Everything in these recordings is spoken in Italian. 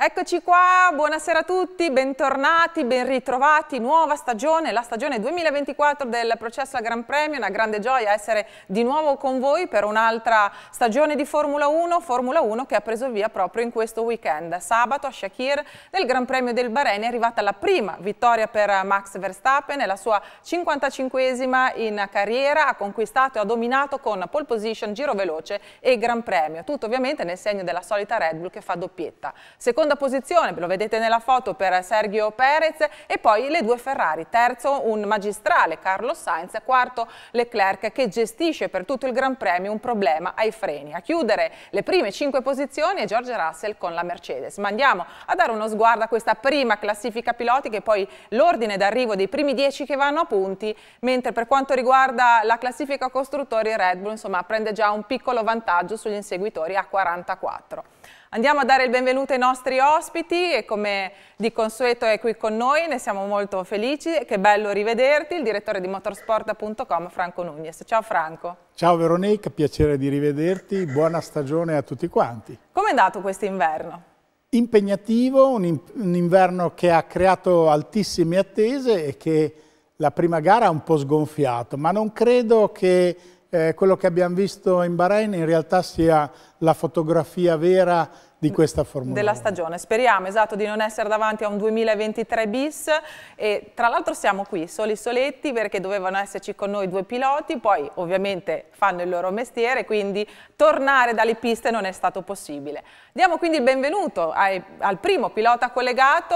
Eccoci qua, buonasera a tutti, bentornati, ben ritrovati, nuova stagione, la stagione 2024 del processo a Gran Premio, una grande gioia essere di nuovo con voi per un'altra stagione di Formula 1, Formula 1 che ha preso via proprio in questo weekend. Sabato a Shakir nel Gran Premio del Bahrain è arrivata la prima vittoria per Max Verstappen, è la sua 55esima in carriera, ha conquistato e ha dominato con pole position, giro veloce e Gran Premio, tutto ovviamente nel segno della solita Red Bull che fa doppietta. Secondo seconda posizione, lo vedete nella foto, per Sergio Perez e poi le due Ferrari, terzo un magistrale Carlos Sainz, quarto Leclerc che gestisce per tutto il Gran Premio un problema ai freni. A chiudere le prime cinque posizioni è George Russell con la Mercedes. Ma andiamo a dare uno sguardo a questa prima classifica piloti che poi l'ordine d'arrivo dei primi dieci che vanno a punti, mentre per quanto riguarda la classifica costruttori Red Bull insomma prende già un piccolo vantaggio sugli inseguitori a 44. Andiamo a dare il benvenuto ai nostri ospiti e come di consueto è qui con noi, ne siamo molto felici, che bello rivederti, il direttore di motorsport.com Franco Nunes. Ciao Franco. Ciao Veronica, piacere di rivederti, buona stagione a tutti quanti. Come è andato questo inverno? Impegnativo, un, un inverno che ha creato altissime attese e che la prima gara ha un po' sgonfiato, ma non credo che eh, quello che abbiamo visto in Bahrain in realtà sia la fotografia vera di questa formula. Della stagione, speriamo esatto di non essere davanti a un 2023 bis e tra l'altro siamo qui soli soletti perché dovevano esserci con noi due piloti, poi ovviamente fanno il loro mestiere quindi tornare dalle piste non è stato possibile. Diamo quindi il benvenuto ai, al primo pilota collegato,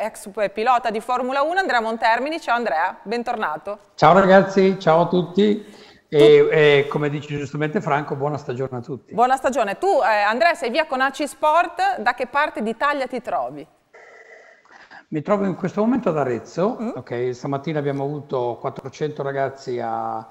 eh, ex pilota di Formula 1 Andrea Montermini, ciao Andrea, bentornato. Ciao ragazzi, ciao a tutti. E, e, come dice giustamente Franco, buona stagione a tutti. Buona stagione. Tu eh, Andrea sei via con AC Sport, da che parte d'Italia ti trovi? Mi trovo in questo momento ad Arezzo, mm. okay, stamattina abbiamo avuto 400 ragazzi a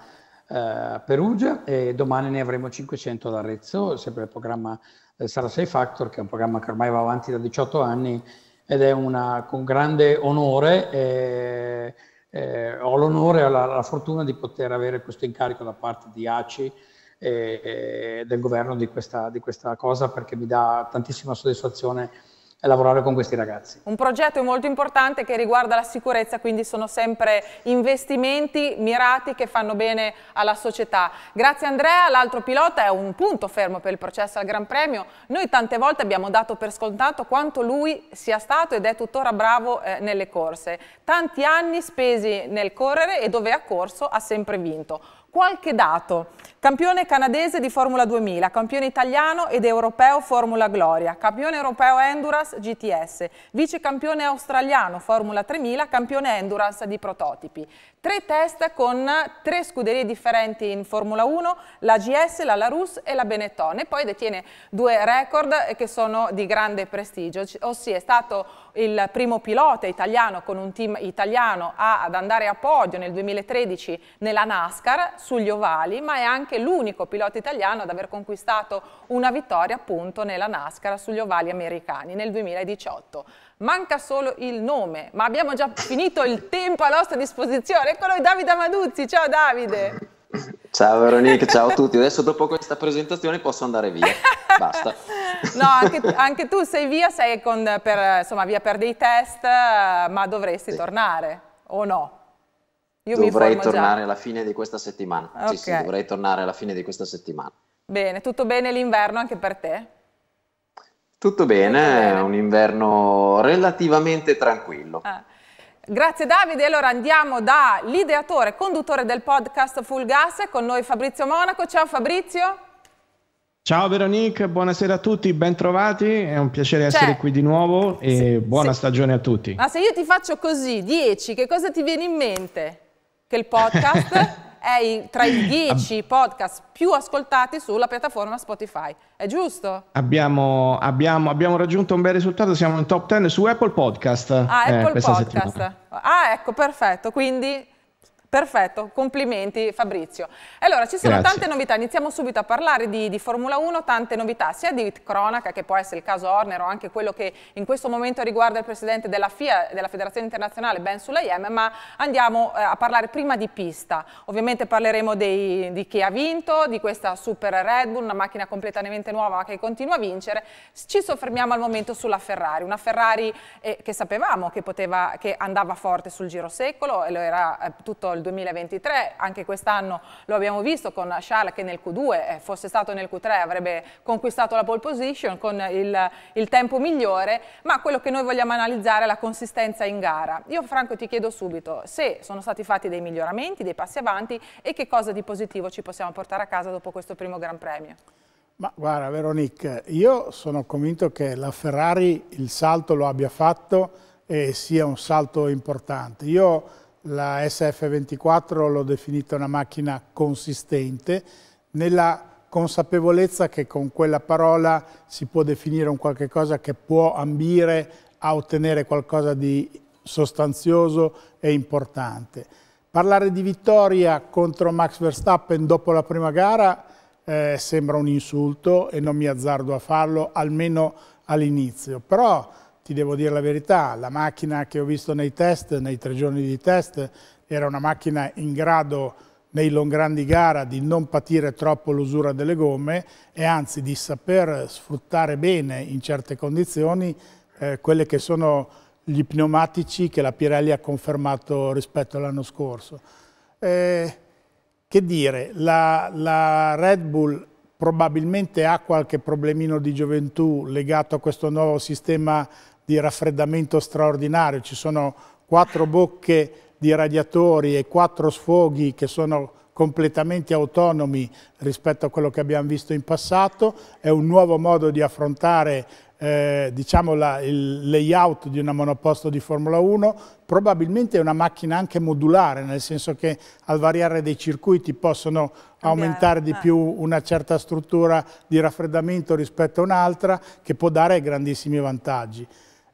eh, Perugia e domani ne avremo 500 ad Arezzo, sempre il programma eh, Sara 6 Factor, che è un programma che ormai va avanti da 18 anni ed è una, con grande onore. Eh, eh, ho l'onore e la, la, fortuna di poter avere questo incarico da parte di ACI e, eh, e eh, del governo di questa, di questa cosa perché mi dà tantissima soddisfazione e lavorare con questi ragazzi. Un progetto molto importante che riguarda la sicurezza, quindi sono sempre investimenti mirati che fanno bene alla società. Grazie Andrea, l'altro pilota è un punto fermo per il processo al Gran Premio. Noi tante volte abbiamo dato per scontato quanto lui sia stato ed è tuttora bravo eh, nelle corse. Tanti anni spesi nel correre e dove ha corso ha sempre vinto. Qualche dato. Campione canadese di Formula 2000, campione italiano ed europeo Formula Gloria, campione europeo Endurance GTS, vice campione australiano Formula 3000, campione Endurance di prototipi. Tre test con tre scuderie differenti in Formula 1, la GS, la Larus e la Benetton. E poi detiene due record che sono di grande prestigio, ossia è stato il primo pilota italiano con un team italiano ad andare a podio nel 2013 nella NASCAR sugli ovali, ma è anche l'unico pilota italiano ad aver conquistato una vittoria appunto nella NASCAR sugli ovali americani nel 2018 manca solo il nome, ma abbiamo già finito il tempo a nostra disposizione. Eccolo Davide Amaduzzi, ciao Davide! Ciao Veronica, ciao a tutti. Adesso dopo questa presentazione posso andare via. Basta. no, anche, anche tu sei via, sei con, per, insomma, via per dei test, eh, ma dovresti sì. tornare o no? Io dovrei tornare già. alla fine di questa settimana. Okay. Sì, sì, dovrei tornare alla fine di questa settimana. Bene, tutto bene l'inverno anche per te? Tutto bene, è un inverno relativamente tranquillo. Ah. Grazie Davide, allora andiamo da l'ideatore, conduttore del podcast Full Gas, con noi Fabrizio Monaco. Ciao Fabrizio. Ciao Veronique, buonasera a tutti, bentrovati, è un piacere cioè, essere qui di nuovo e se, buona se, stagione a tutti. Ma se io ti faccio così, 10, che cosa ti viene in mente? Che il podcast... è in, tra i 10 podcast più ascoltati sulla piattaforma Spotify. È giusto? Abbiamo, abbiamo, abbiamo, raggiunto un bel risultato, siamo in top 10 su Apple Podcast. Ah, eh, Apple eh, Podcast. Settimana. Ah, ecco, perfetto. Quindi Perfetto, complimenti Fabrizio. Allora, ci sono Grazie. tante novità, iniziamo subito a parlare di, di, Formula 1, tante novità, sia di cronaca, che può essere il caso Horner o anche quello che in questo momento riguarda il presidente della FIA, della Federazione Internazionale, Ben Sulayem, ma andiamo eh, a parlare prima di pista. Ovviamente parleremo dei, di chi ha vinto, di questa Super Red Bull, una macchina completamente nuova che continua a vincere. Ci soffermiamo al momento sulla Ferrari, una Ferrari eh, che sapevamo che, poteva, che andava forte sul giro secolo e lo era eh, tutto il nel 2023, anche quest'anno lo abbiamo visto con Charles che nel Q2, eh, fosse stato nel Q3 avrebbe conquistato la pole position con il, il tempo migliore, ma quello che noi vogliamo analizzare è la consistenza in gara. Io Franco ti chiedo subito se sono stati fatti dei miglioramenti, dei passi avanti e che cosa di positivo ci possiamo portare a casa dopo questo primo Gran Premio. Ma guarda Veronique, io sono convinto che la Ferrari il salto lo abbia fatto e sia un salto importante. Io la SF24 l'ho definita una macchina consistente, nella consapevolezza che con quella parola si può definire un qualche cosa che può ambire a ottenere qualcosa di sostanzioso e importante. Parlare di vittoria contro Max Verstappen dopo la prima gara eh, sembra un insulto e non mi azzardo a farlo, almeno all'inizio. Però ti devo dire la verità, la macchina che ho visto nei test, nei tre giorni di test, era una macchina in grado nei long run di gara di non patire troppo l'usura delle gomme e anzi di saper sfruttare bene in certe condizioni eh, quelle che sono gli pneumatici che la Pirelli ha confermato rispetto all'anno scorso. Eh, che dire, la, la, Red Bull probabilmente ha qualche problemino di gioventù legato a questo nuovo sistema di raffreddamento straordinario, ci sono quattro bocche di radiatori e quattro sfoghi che sono completamente autonomi rispetto a quello che abbiamo visto in passato, è un nuovo modo di affrontare eh, diciamo la, il layout di una monoposto di Formula 1, probabilmente è una macchina anche modulare, nel senso che al variare dei circuiti possono Cambiare. aumentare di ah. più una certa struttura di raffreddamento rispetto a un'altra che può dare grandissimi vantaggi.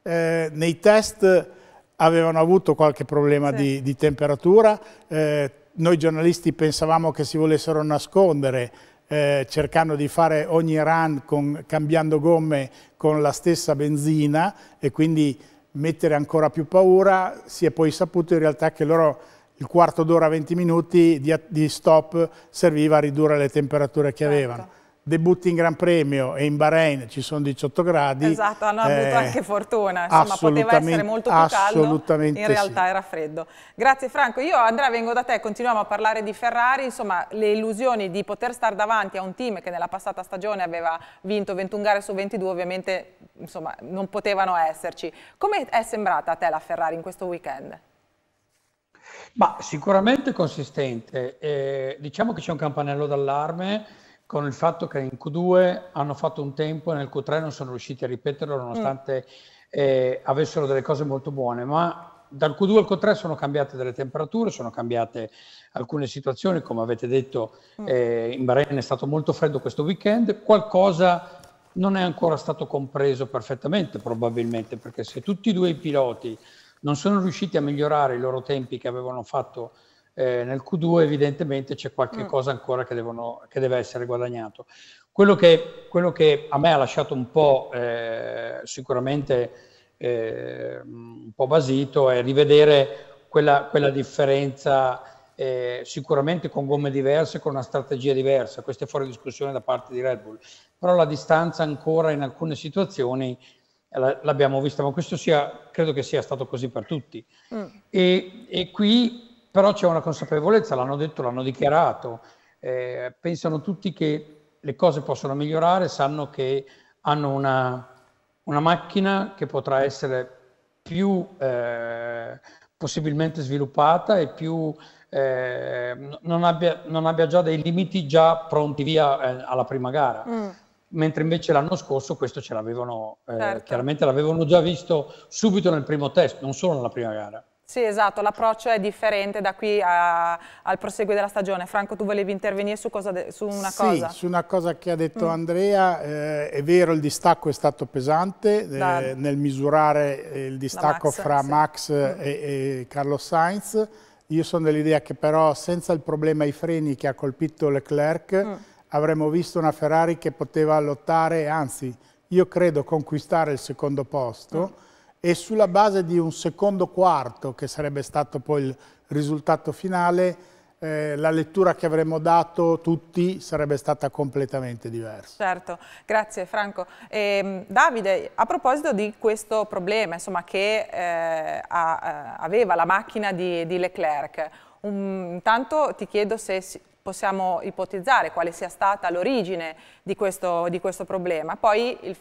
Eh, nei test avevano avuto qualche problema sì. di, di, temperatura, eh, noi giornalisti pensavamo che si volessero nascondere eh, cercando di fare ogni run con, cambiando gomme con la stessa benzina e quindi mettere ancora più paura, si è poi saputo in realtà che loro il quarto d'ora, 20 minuti di, di, stop serviva a ridurre le temperature che certo. avevano debutti in Gran Premio e in Bahrain ci sono 18 gradi. Esatto, hanno avuto eh, anche fortuna, insomma poteva essere molto più caldo, in realtà sì. era freddo. Grazie Franco, io Andrea vengo da te, continuiamo a parlare di Ferrari, insomma le illusioni di poter stare davanti a un team che nella passata stagione aveva vinto 21 gare su 22 ovviamente insomma, non potevano esserci. Come è sembrata a te la Ferrari in questo weekend? Ma sicuramente consistente, eh, diciamo che c'è un campanello d'allarme con il fatto che in Q2 hanno fatto un tempo e nel Q3 non sono riusciti a ripeterlo nonostante mm. eh, avessero delle cose molto buone, ma dal Q2 al Q3 sono cambiate delle temperature, sono cambiate alcune situazioni, come avete detto mm. eh, in Bahrain è stato molto freddo questo weekend, qualcosa non è ancora stato compreso perfettamente probabilmente, perché se tutti e due i piloti non sono riusciti a migliorare i loro tempi che avevano fatto eh, nel Q2 mm. evidentemente c'è qualche mm. cosa ancora che, devono, che, deve essere guadagnato. Quello che, quello che, a me ha lasciato un po' eh, sicuramente eh, un po' basito è rivedere quella, quella differenza eh, sicuramente con gomme diverse, con una strategia diversa, questo è fuori discussione da parte di Red Bull, però la distanza ancora in alcune situazioni eh, l'abbiamo vista, ma questo sia, credo che sia stato così per tutti. Mm. E, e qui però c'è una consapevolezza, l'hanno detto, l'hanno dichiarato, eh, pensano tutti che le cose possono migliorare, sanno che hanno una, una macchina che potrà essere più eh, possibilmente sviluppata e più, eh, non, abbia, non, abbia, già dei limiti già pronti via eh, alla prima gara. Mm mentre invece l'anno scorso questo ce l'avevano, eh, certo. chiaramente l'avevano già visto subito nel primo test, non solo nella prima gara. Sì, esatto, l'approccio è differente da qui a, al proseguo della stagione. Franco, tu volevi intervenire su, de, su una sì, cosa? Sì, su una cosa che ha detto mm. Andrea. Eh, è vero, il distacco è stato pesante da, eh, nel misurare eh, il distacco Max, fra sì. Max mm. e, e Carlos Sainz. Io sono dell'idea che però senza il problema ai freni che ha colpito Leclerc mm. avremmo visto una Ferrari che poteva lottare, anzi io credo conquistare il secondo posto mm e sulla base di un secondo quarto, che sarebbe stato poi il risultato finale, eh, la lettura che avremmo dato tutti sarebbe stata completamente diversa. Certo, grazie Franco. E, ehm, Davide, a proposito di questo problema insomma, che eh, a, eh, aveva la macchina di, di Leclerc, intanto ti chiedo se possiamo ipotizzare quale sia stata l'origine di, di questo, problema. Poi il,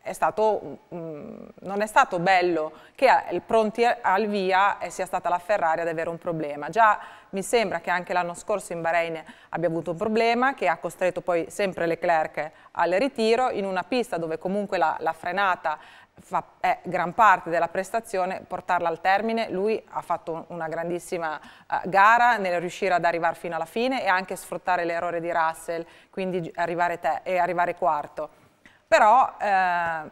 è stato, mh, non è stato bello che pronti al via sia stata la Ferrari ad avere un problema. Già mi sembra che anche l'anno scorso in Bahrain abbia avuto un problema che ha costretto poi sempre Leclerc al ritiro in una pista dove comunque la, la frenata fa, è gran parte della prestazione portarla al termine. Lui ha fatto una grandissima uh, gara nel riuscire ad arrivare fino alla fine e anche sfruttare l'errore di Russell, quindi arrivare, te, arrivare quarto. Però eh,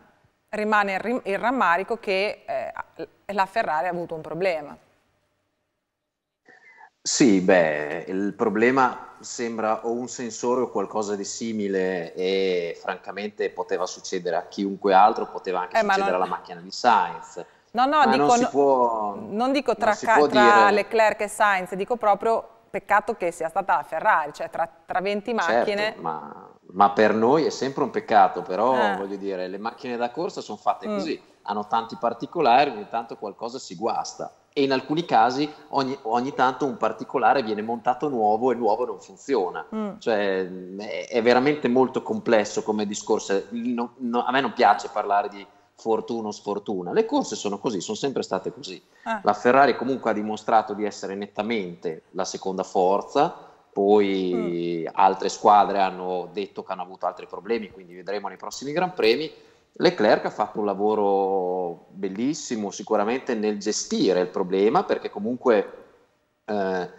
rimane il, il, rammarico che eh, la Ferrari ha avuto un problema. Sì, beh, il problema sembra o un sensore o qualcosa di simile e francamente poteva succedere a chiunque altro, poteva anche eh, succedere non... alla macchina di Sainz. No, no, dico, non, può, non, dico tra, non tra dire... Leclerc e Sainz, dico proprio peccato che sia stata la Ferrari, cioè tra, tra 20 certo, macchine... Certo, ma, ma, per noi è sempre un peccato, però eh. voglio dire, le macchine da corsa sono fatte mm. così, hanno tanti particolari, ogni tanto qualcosa si guasta e in alcuni casi ogni, ogni, tanto un particolare viene montato nuovo e nuovo non funziona. Mm. Cioè, è, è, veramente molto complesso come discorso. No, no, a me non piace parlare di fortuna o sfortuna. Le corse sono così, sono sempre state così. Ah. La Ferrari comunque ha dimostrato di essere nettamente la seconda forza. Poi mm. altre squadre hanno detto che hanno avuto altri problemi, quindi vedremo nei prossimi Gran Premi Leclerc ha fatto un lavoro bellissimo sicuramente nel gestire il problema perché comunque eh,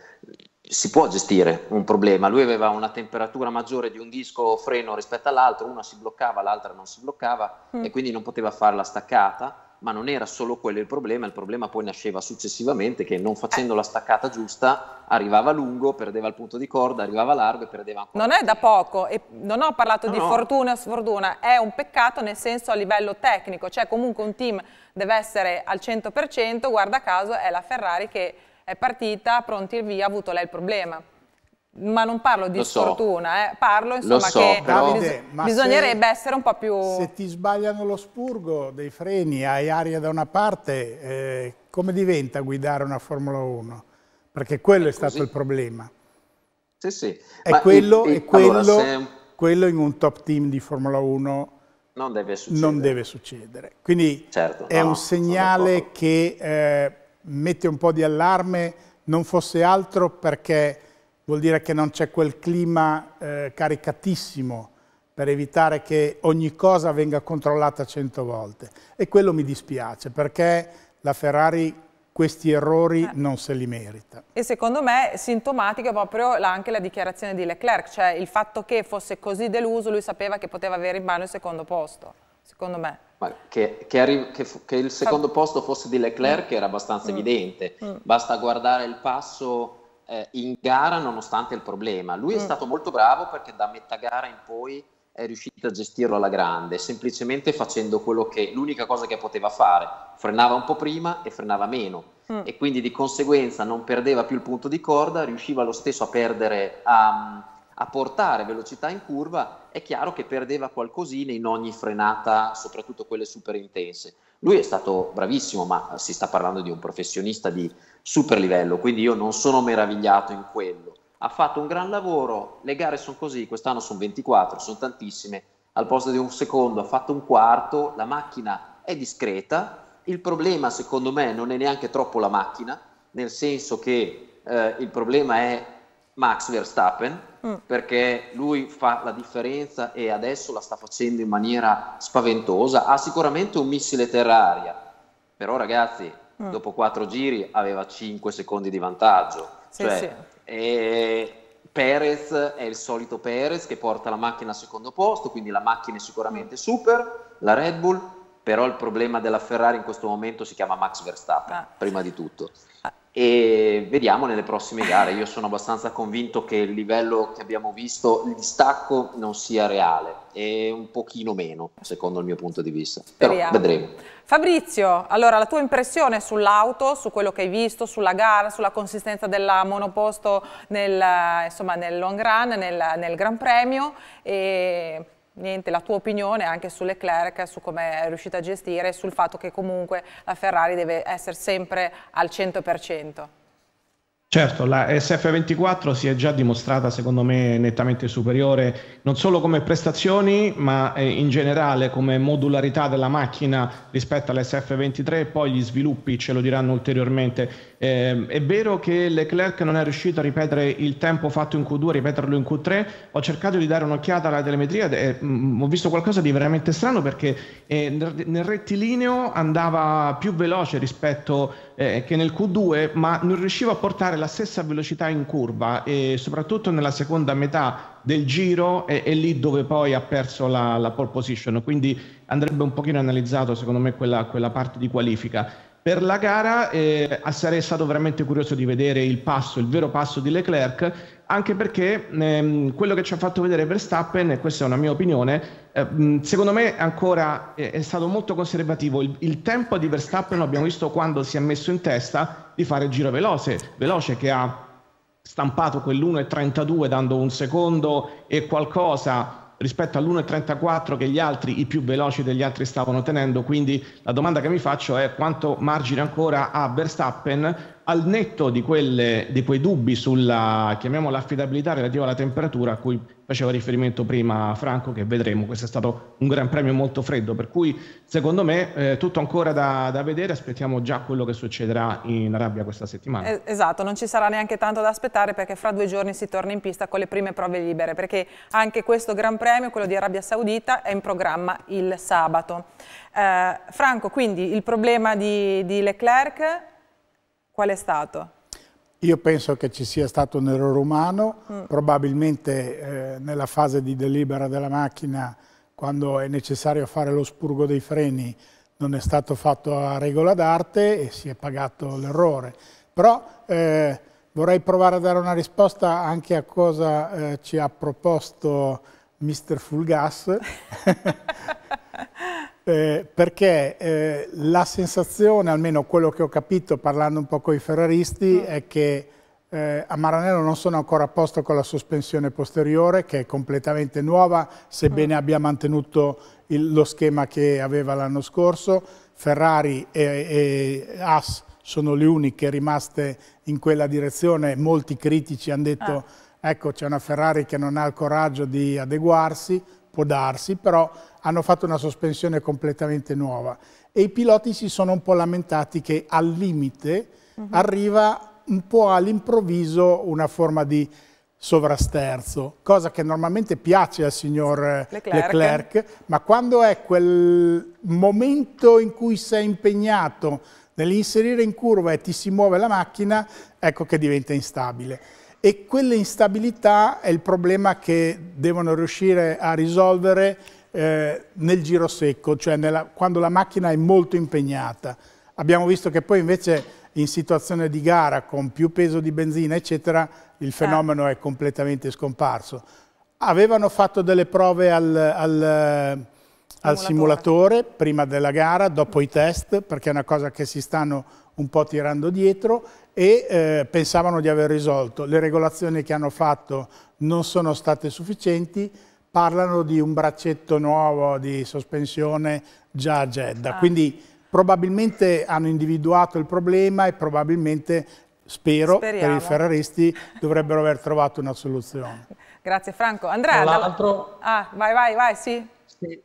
si può gestire un problema. Lui aveva una temperatura maggiore di un disco freno rispetto all'altro, una si bloccava, l'altra non si bloccava mm. e quindi non poteva fare la staccata ma non era solo quello il problema, il problema poi nasceva successivamente che non facendo la staccata giusta arrivava lungo, perdeva il punto di corda, arrivava largo e perdeva ancora. Non è da poco, e non ho parlato no, di no. fortuna o sfortuna, è un peccato nel senso a livello tecnico, cioè comunque un team deve essere al 100%, guarda caso è la Ferrari che è partita, pronti il via, ha avuto lei il problema ma non parlo di so. sfortuna, eh. parlo insomma so, che Davide, bis bisognerebbe se, essere un po' più... Se ti sbagliano lo spurgo dei freni, hai aria da una parte, eh, come diventa guidare una Formula 1? Perché quello è, è stato il problema. Sì, sì. È, quello, e, e, quello, allora, se... quello in un top team di Formula 1 non deve succedere. Non deve succedere. Quindi certo, è no, un segnale che eh, mette un po' di allarme, non fosse altro perché vuol dire che non c'è quel clima eh, caricatissimo per evitare che ogni cosa venga controllata cento volte. E quello mi dispiace perché la Ferrari questi errori eh. non se li merita. E secondo me sintomatica proprio la, anche la dichiarazione di Leclerc, cioè il fatto che fosse così deluso, lui sapeva che poteva avere in mano il secondo posto, secondo me. Che, che, che, che, il secondo posto fosse di Leclerc mm. era abbastanza mm. evidente, mm. basta guardare il passo eh, in gara nonostante il problema. Lui mm. è stato molto bravo perché da metà gara in poi è riuscito a gestirlo alla grande, semplicemente facendo quello che l'unica cosa che poteva fare, frenava un po' prima e frenava meno mm. e quindi di conseguenza non perdeva più il punto di corda, riusciva lo stesso a perdere a, a portare velocità in curva, è chiaro che perdeva qualcosina in ogni frenata, soprattutto quelle super intense. Lui è stato bravissimo, ma si sta parlando di un professionista di super livello, quindi io non sono meravigliato in quello. Ha fatto un gran lavoro, le gare sono così, quest'anno sono 24, sono tantissime, al posto di un secondo ha fatto un quarto, la macchina è discreta, il problema secondo me non è neanche troppo la macchina, nel senso che eh, il problema è Max Verstappen, mm. perché lui fa la differenza e adesso la sta facendo in maniera spaventosa, ha sicuramente un missile terra-aria, però ragazzi Mm. dopo quattro giri aveva 5 secondi di vantaggio. Sì, cioè, sì. E Perez è il solito Perez che porta la macchina al secondo posto, quindi la macchina è sicuramente mm. super, la Red Bull, però il problema della Ferrari in questo momento si chiama Max Verstappen, ah. prima di tutto e vediamo nelle prossime gare. Io sono abbastanza convinto che il livello che abbiamo visto, il distacco non sia reale è un pochino meno, secondo il mio punto di vista. Però Speriamo. vedremo. Fabrizio, allora la tua impressione sull'auto, su quello che hai visto, sulla gara, sulla consistenza della monoposto nel, insomma, nel long run, nel, nel Gran Premio e niente, la tua opinione anche sull'Eclerc, su come è riuscita a gestire e sul fatto che comunque la Ferrari deve essere sempre al 100%. Certo, la SF24 si è già dimostrata secondo me nettamente superiore non solo come prestazioni ma eh, in generale come modularità della macchina rispetto all'SF23 poi gli sviluppi ce lo diranno ulteriormente. Eh, è vero che Leclerc non è riuscito a ripetere il tempo fatto in Q2, a ripeterlo in Q3, ho cercato di dare un'occhiata alla telemetria e mh, mm, ho visto qualcosa di veramente strano perché eh, nel rettilineo andava più veloce rispetto a eh, che nel Q2, ma non riusciva a portare la stessa velocità in curva e soprattutto nella seconda metà del giro è, è lì dove poi ha perso la, la, pole position, quindi andrebbe un pochino analizzato secondo me quella, quella parte di qualifica. Per la gara eh, sarei stato veramente curioso di vedere il passo, il vero passo di Leclerc, anche perché ehm, quello che ci ha fatto vedere Verstappen, e questa è una mia opinione, ehm, secondo me ancora è, eh, è, stato molto conservativo. Il, il tempo di Verstappen lo abbiamo visto quando si è messo in testa di fare giro veloce, veloce che ha stampato quell'1.32 dando un secondo e qualcosa rispetto all'1,34 che gli altri, i più veloci degli altri stavano tenendo, quindi la domanda che mi faccio è quanto margine ancora ha Verstappen al netto di, quelle, di quei dubbi sulla, chiamiamola affidabilità relativa alla temperatura a cui faceva riferimento prima a Franco, che vedremo. Questo è stato un gran premio molto freddo, per cui secondo me eh, tutto ancora da, da, vedere, aspettiamo già quello che succederà in Arabia questa settimana. esatto, non ci sarà neanche tanto da aspettare perché fra due giorni si torna in pista con le prime prove libere, perché anche questo gran premio, quello di Arabia Saudita, è in programma il sabato. Eh, Franco, quindi il problema di, di Leclerc qual è stato? Io penso che ci sia stato un errore umano, mm. probabilmente eh, nella fase di delibera della macchina, quando è necessario fare lo spurgo dei freni, non è stato fatto a regola d'arte e si è pagato l'errore. Però eh, vorrei provare a dare una risposta anche a cosa eh, ci ha proposto Mr. Fulgas, Eh, perché eh, la sensazione, almeno quello che ho capito parlando un po' con i ferraristi, mm. è che eh, a Maranello non sono ancora a posto con la sospensione posteriore che è completamente nuova, sebbene mm. abbia mantenuto il, lo schema che aveva l'anno scorso. Ferrari e, e Haas sono le uniche rimaste in quella direzione, molti critici hanno detto ah. ecco c'è una Ferrari che non ha il coraggio di adeguarsi, può darsi, però hanno fatto una sospensione completamente nuova e i piloti si sono un po' lamentati che al limite uh mhm. -huh. arriva un po' all'improvviso una forma di sovrasterzo, cosa che normalmente piace al signor eh, Leclerc. Leclerc. ma quando è quel momento in cui sei impegnato nell'inserire in curva e ti si muove la macchina, ecco che diventa instabile e quell'instabilità è il problema che devono riuscire a risolvere eh, nel giro secco, cioè nella, quando la macchina è molto impegnata. Abbiamo visto che poi invece in situazione di gara con più peso di benzina eccetera il certo. fenomeno ah. è completamente scomparso. Avevano fatto delle prove al, al al simulatore prima della gara, dopo i test, perché è una cosa che si stanno un po' tirando dietro e eh, pensavano di aver risolto. Le regolazioni che hanno fatto non sono state sufficienti, parlano di un braccetto nuovo di sospensione già a Jeddah. Ah. Quindi probabilmente hanno individuato il problema e probabilmente, spero, Speriamo. per i ferraristi dovrebbero aver trovato una soluzione. Grazie Franco. Andrea, tra l'altro... Ah, vai, vai, vai, sì. sì.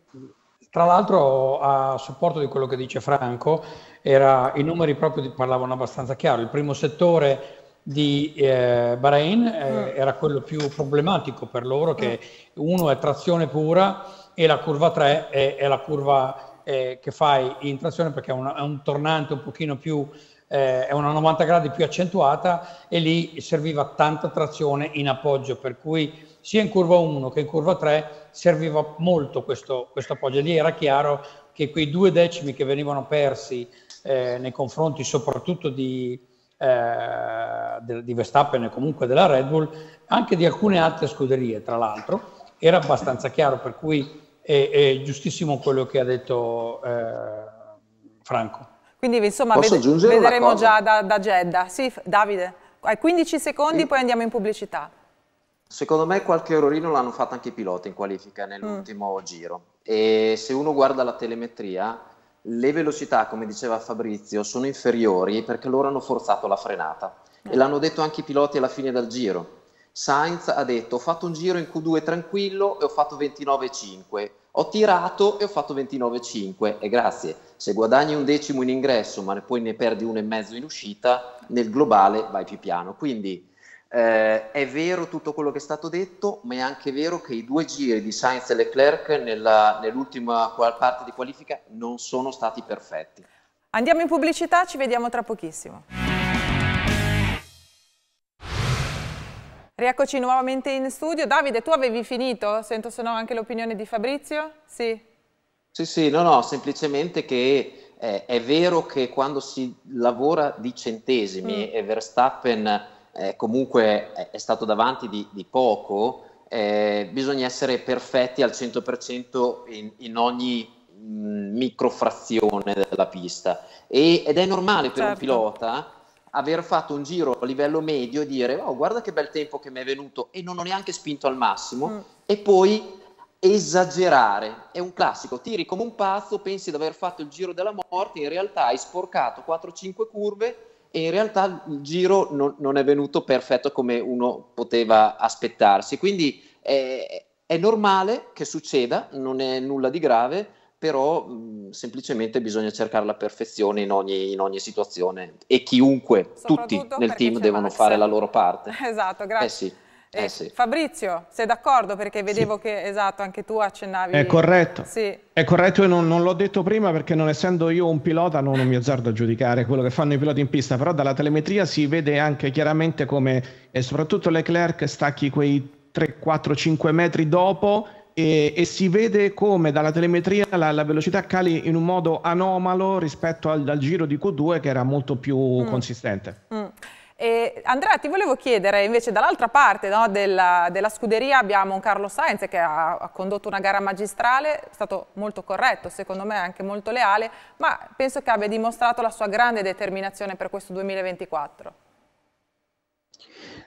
Tra l'altro, a supporto di quello che dice Franco, era, i numeri proprio parlavano abbastanza chiaro. Il primo settore di eh, Bahrain eh, mm. era quello più problematico per loro, che mm. uno è trazione pura e la curva 3 è, è la curva eh, che fai in trazione perché è, una, è un tornante un pochino più eh, è una 90 gradi più accentuata e lì serviva tanta trazione in appoggio, per cui sia in curva 1 che in curva 3 serviva molto questo, questo appoggio. Lì era chiaro che quei due decimi che venivano persi eh, nei confronti soprattutto di, eh, di Verstappen e comunque della Red Bull, anche di alcune altre scuderie, tra l'altro, era abbastanza chiaro, per cui è, è giustissimo quello che ha detto eh, Franco. Quindi insomma ved- vedremo già da, da Jeddah. Sì, Davide, hai 15 secondi, sì. poi andiamo in pubblicità. Secondo me qualche errorino l'hanno fatto anche i piloti in qualifica nell'ultimo mm. giro. E se uno guarda la telemetria, le velocità, come diceva Fabrizio, sono inferiori perché loro hanno forzato la frenata. E eh. l'hanno detto anche i piloti alla fine del giro. Sainz ha detto ho fatto un giro in Q2 tranquillo e ho fatto 29,5. Ho tirato e ho fatto 29,5 e grazie. Se guadagni un decimo in ingresso ma poi ne perdi uno e mezzo in uscita, nel globale vai più piano. Quindi eh, è vero tutto quello che è stato detto, ma è anche vero che i due giri di Sainz e Leclerc nella, nell'ultima parte di qualifica non sono stati perfetti. Andiamo in pubblicità, ci vediamo tra pochissimo. Rieccoci nuovamente in studio. Davide, tu avevi finito? Sento se no anche l'opinione di Fabrizio? Sì. Sì, sì, no, no, semplicemente che eh, è vero che quando si lavora di centesimi mm. e Verstappen eh, comunque è, stato davanti di, di poco, eh, bisogna essere perfetti al 100% in, in ogni mm, microfrazione della pista e, ed è normale per certo. un pilota aver fatto un giro a livello medio e dire oh guarda che bel tempo che mi è venuto e non ho neanche spinto al massimo mm. e poi esagerare è un classico tiri come un pazzo pensi di aver fatto il giro della morte in realtà hai sporcato 4-5 curve e in realtà il giro non, non, è venuto perfetto come uno poteva aspettarsi. Quindi è, eh, è normale che succeda, non è nulla di grave, però mh, mm, semplicemente bisogna cercare la perfezione in ogni, in ogni situazione e chiunque, tutti nel team devono Max. fare la loro parte. Esatto, grazie. Eh sì. Eh, eh, sì. Fabrizio, sei d'accordo? Perché vedevo sì. che, esatto, anche tu accennavi. È corretto. Sì. È corretto io non, non l'ho detto prima perché non essendo io un pilota non, non mi azzardo a giudicare quello che fanno i piloti in pista, però dalla telemetria si vede anche chiaramente come, e soprattutto Leclerc stacchi quei 3, 4, 5 metri dopo e, e, si vede come dalla telemetria la, la, velocità cali in un modo anomalo rispetto al, al giro di Q2 che era molto più mm. consistente. Mm. E Andrea, ti volevo chiedere, invece dall'altra parte no, della, della, scuderia abbiamo un Carlo Sainz che ha, ha, condotto una gara magistrale, è stato molto corretto, secondo me anche molto leale, ma penso che abbia dimostrato la sua grande determinazione per questo 2024.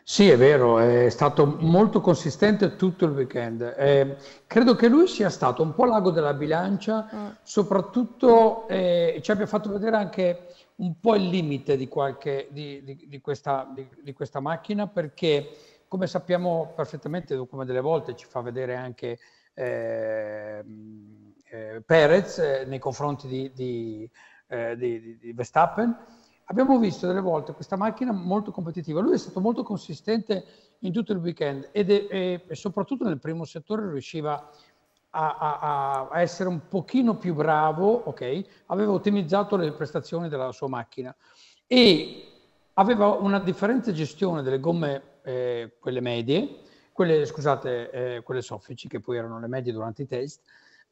Sì, è vero, è stato molto consistente tutto il weekend. Eh, credo che lui sia stato un po' l'ago della bilancia, mm. soprattutto eh, ci abbia fatto vedere anche un po' il limite di, qualche, di, di, di questa, questa, macchina perché come sappiamo perfettamente, come delle volte ci fa vedere anche eh, eh, Perez eh, nei confronti eh, di, Verstappen, abbiamo visto delle volte questa macchina molto competitiva. Lui è stato molto consistente in tutto il weekend ed è, e soprattutto nel primo settore riusciva a a, a, essere un pochino più bravo, ok? Aveva ottimizzato le prestazioni della sua macchina e aveva una differente gestione delle gomme, eh, quelle medie, quelle, scusate, eh, quelle soffici, che poi erano le medie durante i test,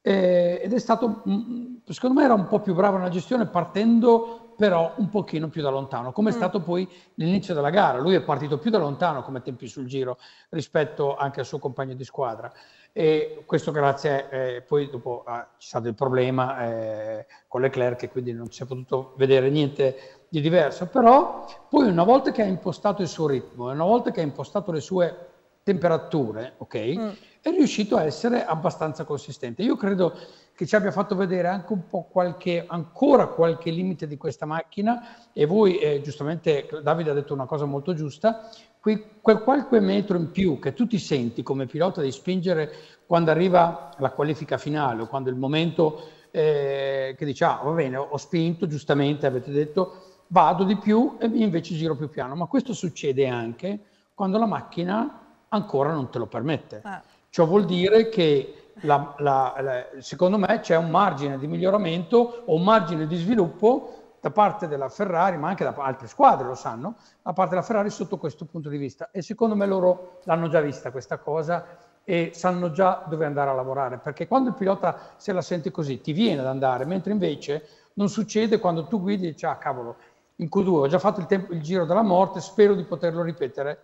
eh, ed è stato, mm, mm, secondo me era un po' più bravo nella gestione partendo però un pochino più da lontano, come è mm. stato poi l'inizio della gara. Lui è partito più da lontano come tempi sul giro rispetto anche al suo compagno di squadra. E questo grazie, eh, poi dopo ah, c'è stato il problema eh, con Leclerc e quindi non si è potuto vedere niente di diverso, però poi una volta che ha impostato il suo ritmo, una volta che ha impostato le sue temperature, ok? Mm è riuscito a essere abbastanza consistente. Io credo che ci abbia fatto vedere anche un po' qualche, ancora qualche limite di questa macchina e voi, eh, giustamente, Davide ha detto una cosa molto giusta, quel qualche metro in più che tu ti senti come pilota di spingere quando arriva la qualifica finale o quando è il momento eh, che dici, ah, va bene, ho spinto, giustamente avete detto, vado di più e invece giro più piano. Ma questo succede anche quando la macchina ancora non te lo permette. Ah. Ciò vuol dire che la, la, la, secondo me c'è un margine di miglioramento o un margine di sviluppo da parte della Ferrari, ma anche da altre squadre lo sanno, da parte della Ferrari sotto questo punto di vista. E secondo me loro l'hanno già vista questa cosa e sanno già dove andare a lavorare, perché quando il pilota se la sente così ti viene ad andare, mentre invece non succede quando tu guidi e dici, ah cavolo, in Q2 ho già fatto il, tempo, il giro della morte, spero di poterlo ripetere.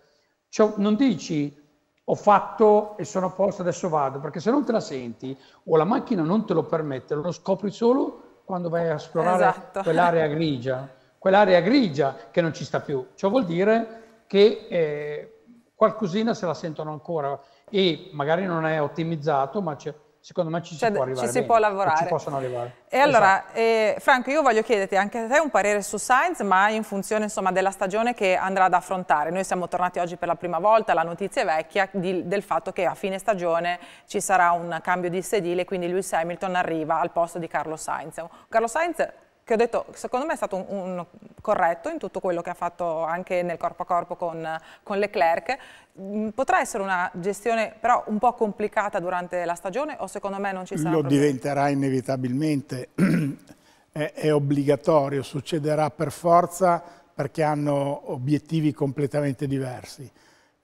Cioè, non dici ho fatto e sono a posto, adesso vado, perché se non te la senti o la macchina non te lo permette, lo scopri solo quando vai a esplorare esatto. quell'area grigia, quell'area grigia che non ci sta più. Ciò vuol dire che eh, qualcosina se la sentono ancora e magari non è ottimizzato, ma c'è secondo me ci si cioè, può arrivare. Ci si bene, può lavorare. Ci possono arrivare. E esatto. allora, eh, Franco, io voglio chiederti anche a te un parere su Sainz, ma in funzione insomma, della stagione che andrà ad affrontare. Noi siamo tornati oggi per la prima volta, la notizia è vecchia, di, del fatto che a fine stagione ci sarà un cambio di sedile, quindi Lewis Hamilton arriva al posto di Carlo Sainz. Carlo Sainz che ho detto, secondo me è stato un, un, corretto in tutto quello che ha fatto anche nel corpo a corpo con, con Leclerc. Mm, potrà essere una gestione però un po' complicata durante la stagione o secondo me non ci sarà? Lo problemi? diventerà inevitabilmente, è, è obbligatorio, succederà per forza perché hanno obiettivi completamente diversi.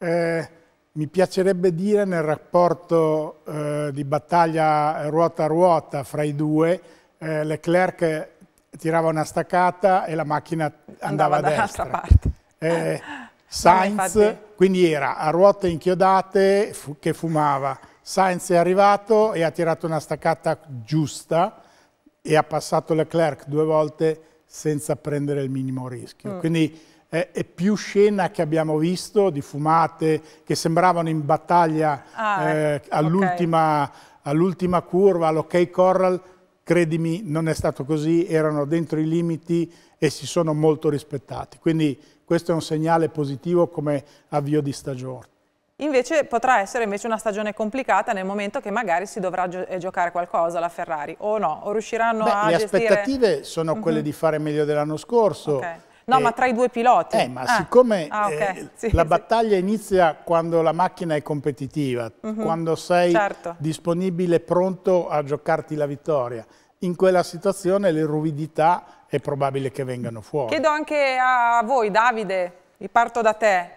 Eh, mi piacerebbe dire nel rapporto eh, di battaglia ruota a ruota fra i due, eh, Leclerc tirava una staccata e la macchina andava, andava a destra. Parte. Eh, Sainz, quindi era a ruote inchiodate fu che fumava. Sainz è arrivato e ha tirato una staccata giusta e ha passato Leclerc due volte senza prendere il minimo rischio. Mm. Quindi eh, è più scena che abbiamo visto di fumate che sembravano in battaglia ah, eh, eh all'ultima okay. all curva, all'ok Corral, credimi non è stato così, erano dentro i limiti e si sono molto rispettati. Quindi questo è un segnale positivo come avvio di stagione. Invece potrà essere invece una stagione complicata nel momento che magari si dovrà gio eh, giocare qualcosa la Ferrari o no, o riusciranno Beh, a le gestire... Le aspettative sono mhm. quelle uh -huh. di fare meglio dell'anno scorso. Okay No, eh, ma tra i due piloti. Eh, ma ah. siccome ah, okay. eh, sì, la sì. battaglia inizia quando la macchina è competitiva, uh mhm. -huh. quando sei certo. disponibile, pronto a giocarti la vittoria. In quella situazione le ruvidità è probabile che vengano fuori. Chiedo anche a voi, Davide, riparto da te.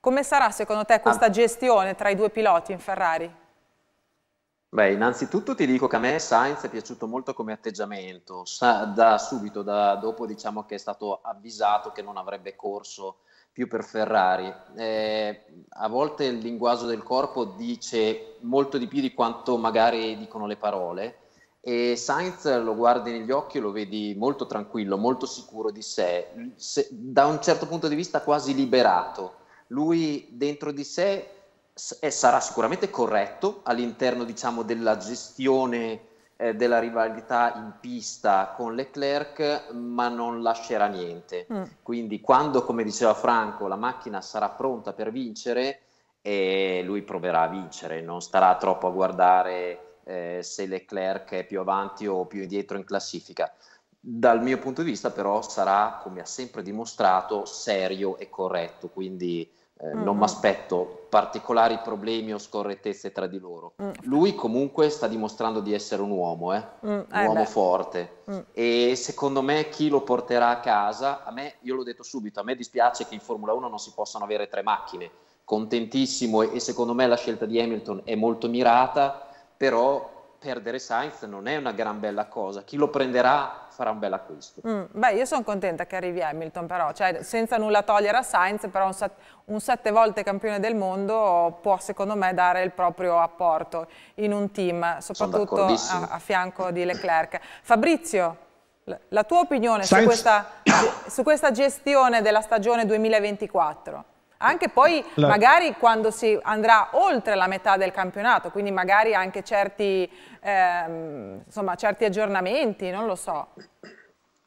Come sarà secondo te questa ah. gestione tra i due piloti in Ferrari? Beh, innanzitutto ti dico che a me Sainz è piaciuto molto come atteggiamento, Sa- da subito, da dopo diciamo che è stato avvisato che non avrebbe corso più per Ferrari. Eh, a volte il linguaggio del corpo dice molto di più di quanto magari dicono le parole e Sainz lo guardi negli occhi e lo vedi molto tranquillo, molto sicuro di sé, Se, da un certo punto di vista quasi liberato. Lui dentro di sé e sarà sicuramente corretto all'interno diciamo, della gestione eh, della rivalità in pista con Leclerc, ma non lascerà niente. Mm. Quindi quando, come diceva Franco, la macchina sarà pronta per vincere, eh, lui proverà a vincere, non starà troppo a guardare eh, se Leclerc è più avanti o più indietro in classifica. Dal mio punto di vista però sarà, come ha sempre dimostrato, serio e corretto, quindi eh, mm non mi mm. aspetto particolari problemi o scorrettezze tra di loro. Mm. Lui comunque sta dimostrando di essere un uomo, eh? Mm, eh, un uomo beh. forte mm. e secondo me chi lo porterà a casa, a me, io l'ho detto subito, a me dispiace che in Formula 1 non si possano avere tre macchine, contentissimo e, e secondo me la scelta di Hamilton è molto mirata, però perdere Sainz non è una gran bella cosa, chi lo prenderà farà un bel acquisto. Mm, beh, io sono contenta che arrivi Hamilton però, cioè, senza nulla togliere a Sainz, però un, sat un, sette volte campione del mondo può secondo me dare il proprio apporto in un team, soprattutto a, a fianco di Leclerc. Fabrizio, la tua opinione su questa, su questa gestione della stagione 2024? Anche poi la... magari quando si andrà oltre la metà del campionato, quindi magari anche certi, ehm, insomma, certi aggiornamenti, non lo so.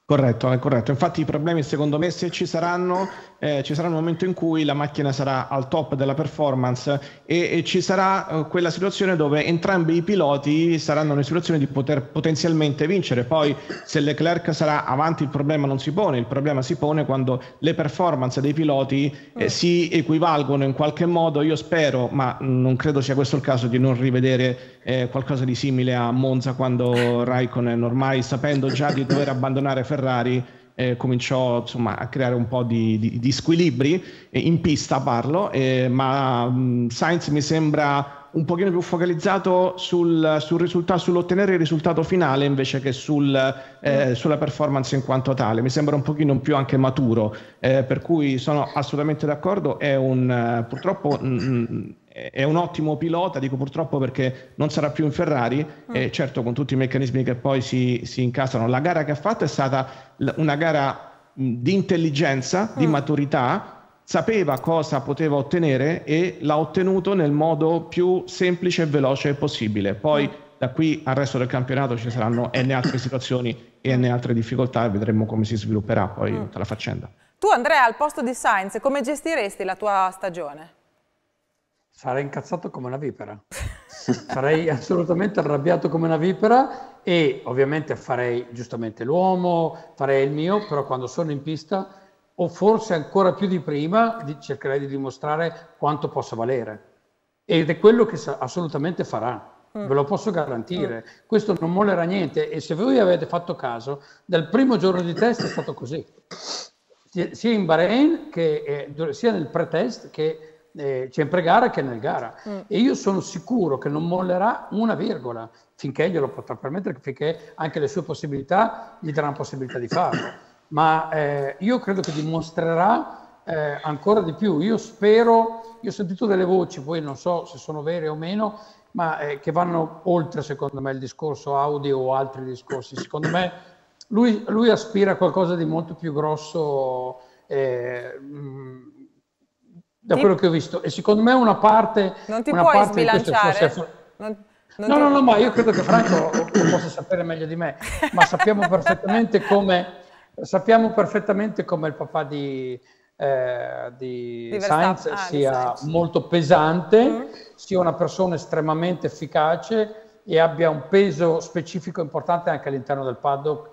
Corretto, è corretto. Infatti i problemi secondo me se ci saranno, eh, ci sarà un momento in cui la macchina sarà al top della performance e, e ci sarà eh, quella situazione dove entrambi i piloti saranno in situazione di poter potenzialmente vincere. Poi se Leclerc sarà avanti il problema non si pone, il problema si pone quando le performance dei piloti eh, mm. si equivalgono in qualche modo. Io spero, ma non credo sia questo il caso, di non rivedere eh, qualcosa di simile a Monza quando Raikkonen ormai sapendo già di dover abbandonare Ferrari eh, cominciò insomma, a creare un po' di, di, di squilibri eh, in pista parlo, eh, ma mh, Sainz mi sembra un pochino più focalizzato sul, sul risultato, sull'ottenere il risultato finale invece che sul, eh, sulla performance in quanto tale. Mi sembra un pochino più anche maturo, eh, per cui sono assolutamente d'accordo. È un, eh, purtroppo mh, è un ottimo pilota, dico purtroppo perché non sarà più in Ferrari mm. e certo con tutti i meccanismi che poi si, si incastrano. La gara che ha fatto è stata una gara di intelligenza, di mm. maturità, sapeva cosa poteva ottenere e l'ha ottenuto nel modo più semplice e veloce possibile. Poi mm. da qui al resto del campionato ci saranno N altre situazioni e N altre difficoltà e vedremo come si svilupperà poi mm. tutta la faccenda. Tu Andrea, al posto di Sainz, come gestiresti la tua stagione? Sarei incazzato come una vipera. Sarei assolutamente arrabbiato come una vipera e ovviamente farei giustamente l'uomo, farei il mio, però quando sono in pista o forse ancora più di prima cercherei di dimostrare quanto possa valere. Ed è quello che assolutamente farà mm. ve lo posso garantire. Mm. Questo non mollerà niente e se voi avete fatto caso, dal primo giorno di test è stato così, sia in Bahrain che eh, sia nel pretest che eh, sia in pre che è nel gara. Mm. E io sono sicuro che non mollerà una virgola finché glielo potrà permettere, finché anche le sue possibilità gli daranno possibilità di farlo. Ma eh, io credo che dimostrerà eh, ancora di più. Io spero, io ho sentito delle voci, poi non so se sono vere o meno, ma eh, che vanno oltre secondo me il discorso audio o altri discorsi. Secondo me lui, lui aspira a qualcosa di molto più grosso. Eh, mh, mm, da quello che ho visto. E secondo me una parte... Non ti una puoi parte sbilanciare? Forse... Non, non no, ti... no, no, ma io credo che Franco lo possa sapere meglio di me, ma sappiamo perfettamente come, sappiamo perfettamente come il papà di, eh, di, di Sainz ah, sia di molto pesante, mm. sia una persona estremamente efficace e abbia un peso specifico importante anche all'interno del paddock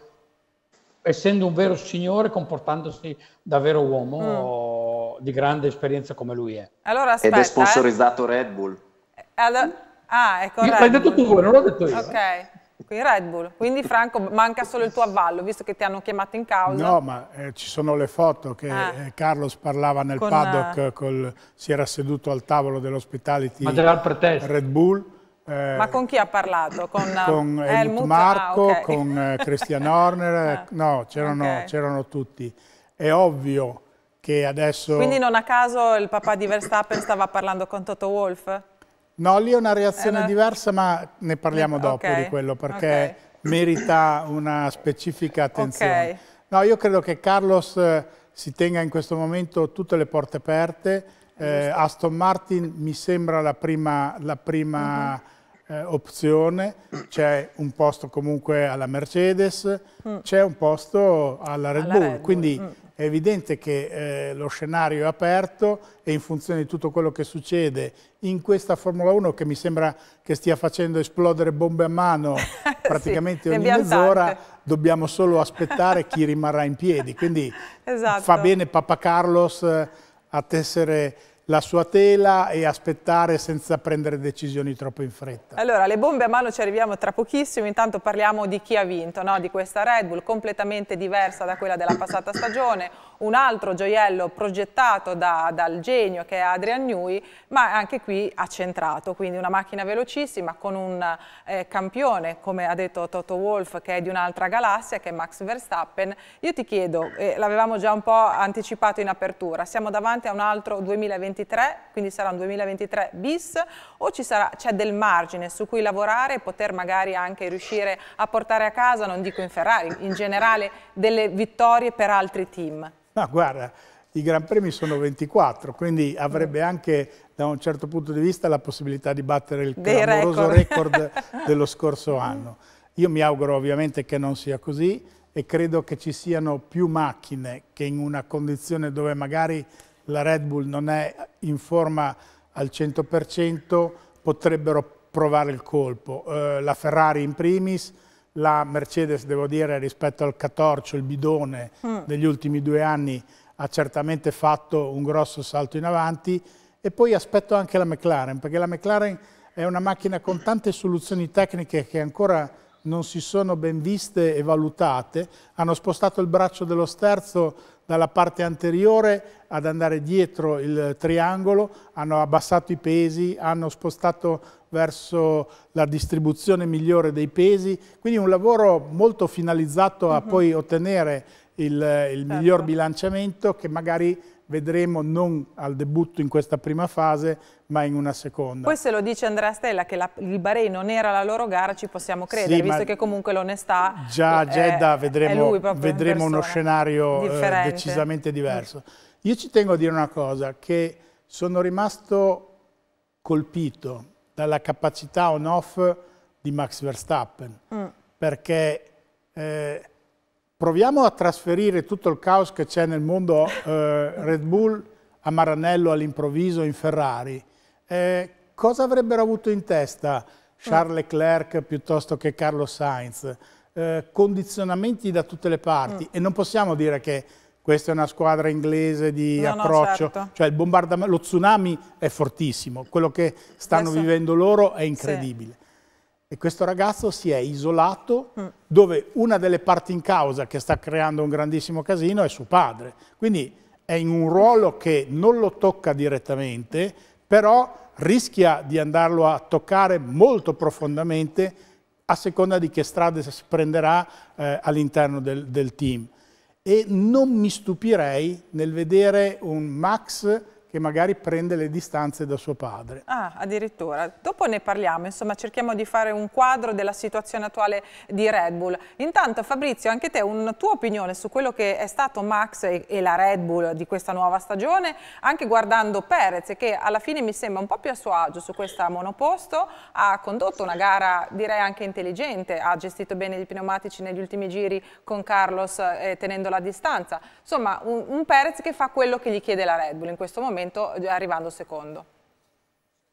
essendo un vero signore, comportandosi davvero uomo mm. di grande esperienza come lui è. Allora, aspetta, Ed è eh. sponsorizzato eh. Red Bull. Eh, allora, ah, ecco. L'hai detto tu, non l'ho detto io. Eh. Ok. Eh. Qui Red Bull, quindi Franco manca solo il tuo avvallo, visto che ti hanno chiamato in causa. No, ma eh, ci sono le foto che ah. Carlos parlava nel con, paddock, col, si era seduto al tavolo dell'ospitality Red Bull eh, Ma con chi ha parlato? Con, eh, con Helmut Marco, ah, okay. con eh, Christian Horner, ah, no, c'erano okay. tutti. È ovvio che adesso... Quindi non a caso il papà di Verstappen stava parlando con Toto Wolff? No, lì è una reazione una... Eh, diversa, ma ne parliamo dopo di quello, perché okay. merita una specifica attenzione. Okay. No, io credo che Carlos si tenga in questo momento tutte le porte aperte. Eh, Aston Martin mi sembra la prima, la prima uh mhm. -huh eh, opzione, c'è un posto comunque alla Mercedes, mm. c'è un posto alla Red alla Bull, Red quindi Mm. è evidente che eh, lo scenario è aperto e in funzione di tutto quello che succede in questa Formula 1 che mi sembra che stia facendo esplodere bombe a mano praticamente sì, ogni mezz'ora, dobbiamo solo aspettare chi rimarrà in piedi, quindi esatto. fa bene Papa Carlos a tessere la sua tela e aspettare senza prendere decisioni troppo in fretta. Allora, le bombe a mano ci arriviamo tra pochissimo, intanto parliamo di chi ha vinto, no? di questa Red Bull completamente diversa da quella della passata stagione, un altro gioiello progettato da, dal genio che è Adrian Newey, ma anche qui accentrato, quindi una macchina velocissima con un eh, campione, come ha detto Toto Wolf, che è di un'altra galassia, che è Max Verstappen. Io ti chiedo, eh, l'avevamo già un po' anticipato in apertura, siamo davanti a un altro 2023, quindi sarà un 2023 bis o c'è del margine su cui lavorare e poter magari anche riuscire a portare a casa, non dico in Ferrari, in generale delle vittorie per altri team? No, guarda, i Gran Premi sono 24, quindi avrebbe anche da un certo punto di vista la possibilità di battere il Dei clamoroso record. record dello scorso mm. anno. Io mi auguro ovviamente che non sia così e credo che ci siano più macchine che in una condizione dove magari la Red Bull non è in forma al 100% potrebbero provare il colpo. Eh, la Ferrari in primis, la Mercedes, devo dire, rispetto al catorcio, il bidone mm. degli ultimi due anni, ha certamente fatto un grosso salto in avanti. E poi aspetto anche la McLaren, perché la McLaren è una macchina con tante soluzioni tecniche che ancora non si sono ben viste e valutate, hanno spostato il braccio dello sterzo dalla parte anteriore ad andare dietro il triangolo, hanno abbassato i pesi, hanno spostato verso la distribuzione migliore dei pesi, quindi un lavoro molto finalizzato a mhm. poi ottenere il, il miglior certo. bilanciamento che magari vedremo non al debutto in questa prima fase, ma in una seconda. Poi se lo dice Andrea Stella che la, il Bahrain non era la loro gara, ci possiamo credere, sì, visto che comunque l'onestà Già a eh, Jeddah vedremo, vedremo uno scenario eh, decisamente diverso. Io ci tengo a dire una cosa, che sono rimasto colpito dalla capacità on-off di Max Verstappen, mm. perché eh, Proviamo a trasferire tutto il caos che c'è nel mondo eh, Red Bull a Maranello all'improvviso in Ferrari. Eh, cosa avrebbero avuto in testa Charles Leclerc piuttosto che Carlo Sainz? Eh, condizionamenti da tutte le parti mm. e non possiamo dire che questa è una squadra inglese di no, approccio, no, certo. cioè il bombardamento, lo tsunami è fortissimo, quello che stanno Adesso... vivendo loro è incredibile. Sì. E questo ragazzo si è isolato mm. dove una delle parti in causa che sta creando un grandissimo casino è suo padre. Quindi è in un ruolo che non lo tocca direttamente, però rischia di andarlo a toccare molto profondamente a seconda di che strade si prenderà eh, all'interno del, del team. E non mi stupirei nel vedere un Max che magari prende le distanze da suo padre. Ah, addirittura. Dopo ne parliamo, insomma, cerchiamo di fare un quadro della situazione attuale di Red Bull. Intanto Fabrizio, anche te, una tua opinione su quello che è stato Max e, e la Red Bull di questa nuova stagione, anche guardando Perez, che alla fine mi sembra un po' più a suo agio su questa monoposto, ha condotto una gara direi anche intelligente, ha gestito bene gli pneumatici negli ultimi giri con Carlos eh, tenendo la distanza. Insomma, un, un Perez che fa quello che gli chiede la Red Bull in questo momento momento eh, arrivando secondo.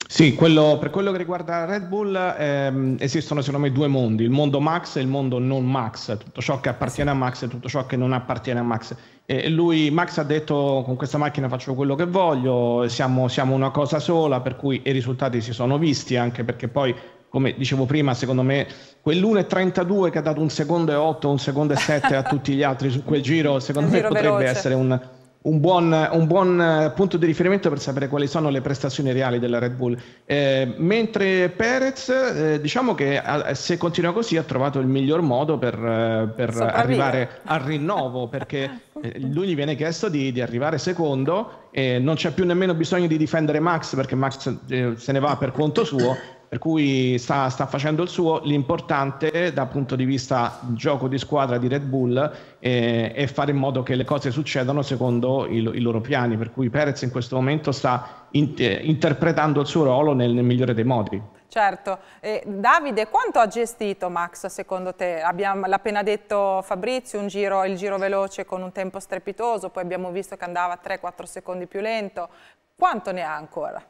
Sì, quello, per quello che riguarda Red Bull ehm, esistono secondo me due mondi, il mondo Max e il mondo non Max, tutto ciò che appartiene a Max e tutto ciò che non appartiene a Max. E lui, Max ha detto con questa macchina faccio quello che voglio, siamo, siamo una cosa sola, per cui i risultati si sono visti, anche perché poi come dicevo prima, secondo me quell'1.32 che ha dato un secondo e 8, un secondo e 7 a tutti gli altri su quel giro, secondo me potrebbe veloce. essere un, un buon, un buon, eh, punto di riferimento per sapere quali sono le prestazioni reali della Red Bull. Eh, mentre Perez, eh, diciamo che a, eh, se continua così, ha trovato il miglior modo per, eh, per arrivare al rinnovo, perché lui gli viene chiesto di, di, arrivare secondo e non c'è più nemmeno bisogno di difendere Max perché Max se ne va per conto suo per cui sta, sta, facendo il suo. L'importante dal punto di vista gioco di squadra di Red Bull eh, è fare in modo che le cose succedano secondo i, i loro piani, per cui Perez in questo momento sta in, eh, interpretando il suo ruolo nel, nel migliore dei modi. Certo, e Davide quanto ha gestito Max secondo te? Abbiamo appena detto Fabrizio, giro, il giro veloce con un tempo strepitoso, poi abbiamo visto che andava 3-4 secondi più lento, quanto ne ha ancora?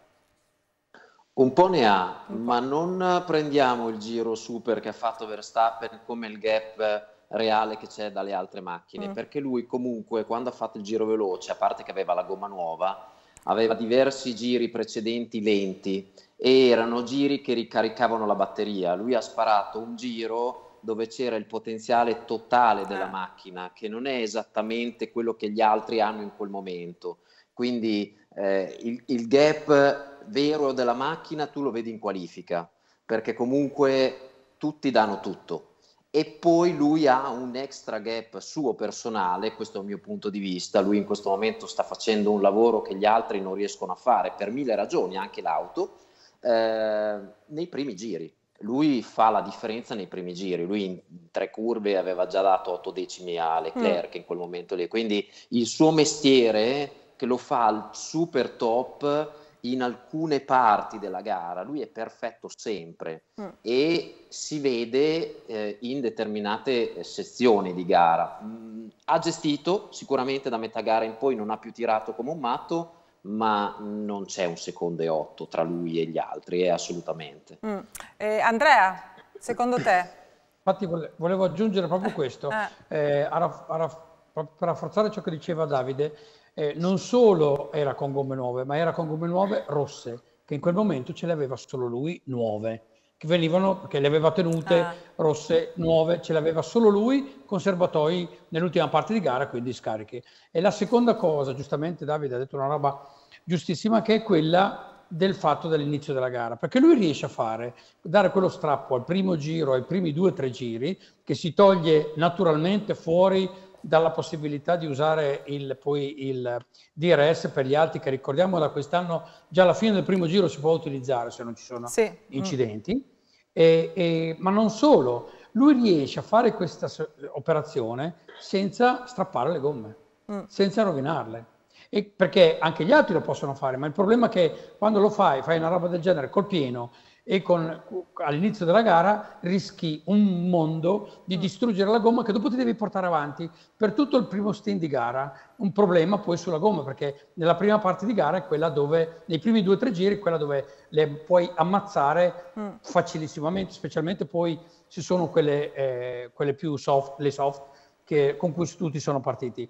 Un po' ne ha, ma non prendiamo il giro super che ha fatto Verstappen come il gap reale che c'è dalle altre macchine, mm. perché lui comunque quando ha fatto il giro veloce, a parte che aveva la gomma nuova, aveva diversi giri precedenti lenti e erano giri che ricaricavano la batteria. Lui ha sparato un giro dove c'era il potenziale totale della ah. macchina, che non è esattamente quello che gli altri hanno in quel momento. Quindi eh, il, il gap vero della macchina tu lo vedi in qualifica, perché comunque tutti danno tutto. E poi lui ha un extra gap suo personale, questo è il mio punto di vista, lui in questo momento sta facendo un lavoro che gli altri non riescono a fare per mille ragioni, anche l'auto, eh, nei primi giri. Lui fa la differenza nei primi giri, lui in tre curve aveva già dato otto decimi a Leclerc mm. in quel momento lì, quindi il suo mestiere che lo fa al super top in alcune parti della gara lui è perfetto sempre mm. e si vede eh, in determinate eh, sezioni di gara. Mm, ha gestito sicuramente da metà gara in poi, non ha più tirato come un matto, ma non c'è un secondo e otto tra lui e gli altri, è eh, assolutamente. Mm. Eh, Andrea, secondo te? Infatti volevo aggiungere proprio questo, eh. a, raff a raff per rafforzare ciò che diceva Davide, eh, non solo era con gomme nuove, ma era con gomme nuove rosse, che in quel momento ce le aveva solo lui nuove, che venivano perché le aveva tenute ah. rosse nuove, ce le aveva solo lui con serbatoi nell'ultima parte di gara, quindi scariche. E la seconda cosa, giustamente Davide ha detto una roba giustissima, che è quella del fatto dell'inizio della gara, perché lui riesce a fare, dare quello strappo al primo giro, ai primi due o tre giri, che si toglie naturalmente fuori dalla possibilità di usare il, poi il DRS per gli altri che ricordiamo da quest'anno già alla fine del primo giro si può utilizzare se non ci sono sì. incidenti. Mm. E, e, ma non solo, lui riesce a fare questa operazione senza strappare le gomme, mm. senza rovinarle. E perché anche gli altri lo possono fare, ma il problema è che quando lo fai, fai una roba del genere col pieno, e con, all'inizio della gara rischi un mondo di mm. distruggere la gomma che dopo ti devi portare avanti per tutto il primo stint di gara. Un problema poi sulla gomma perché nella prima parte di gara è quella dove, nei primi due o tre giri, è quella dove le puoi ammazzare mm. facilissimamente, specialmente poi ci sono quelle, eh, quelle più soft, le soft, che, con cui tutti sono partiti.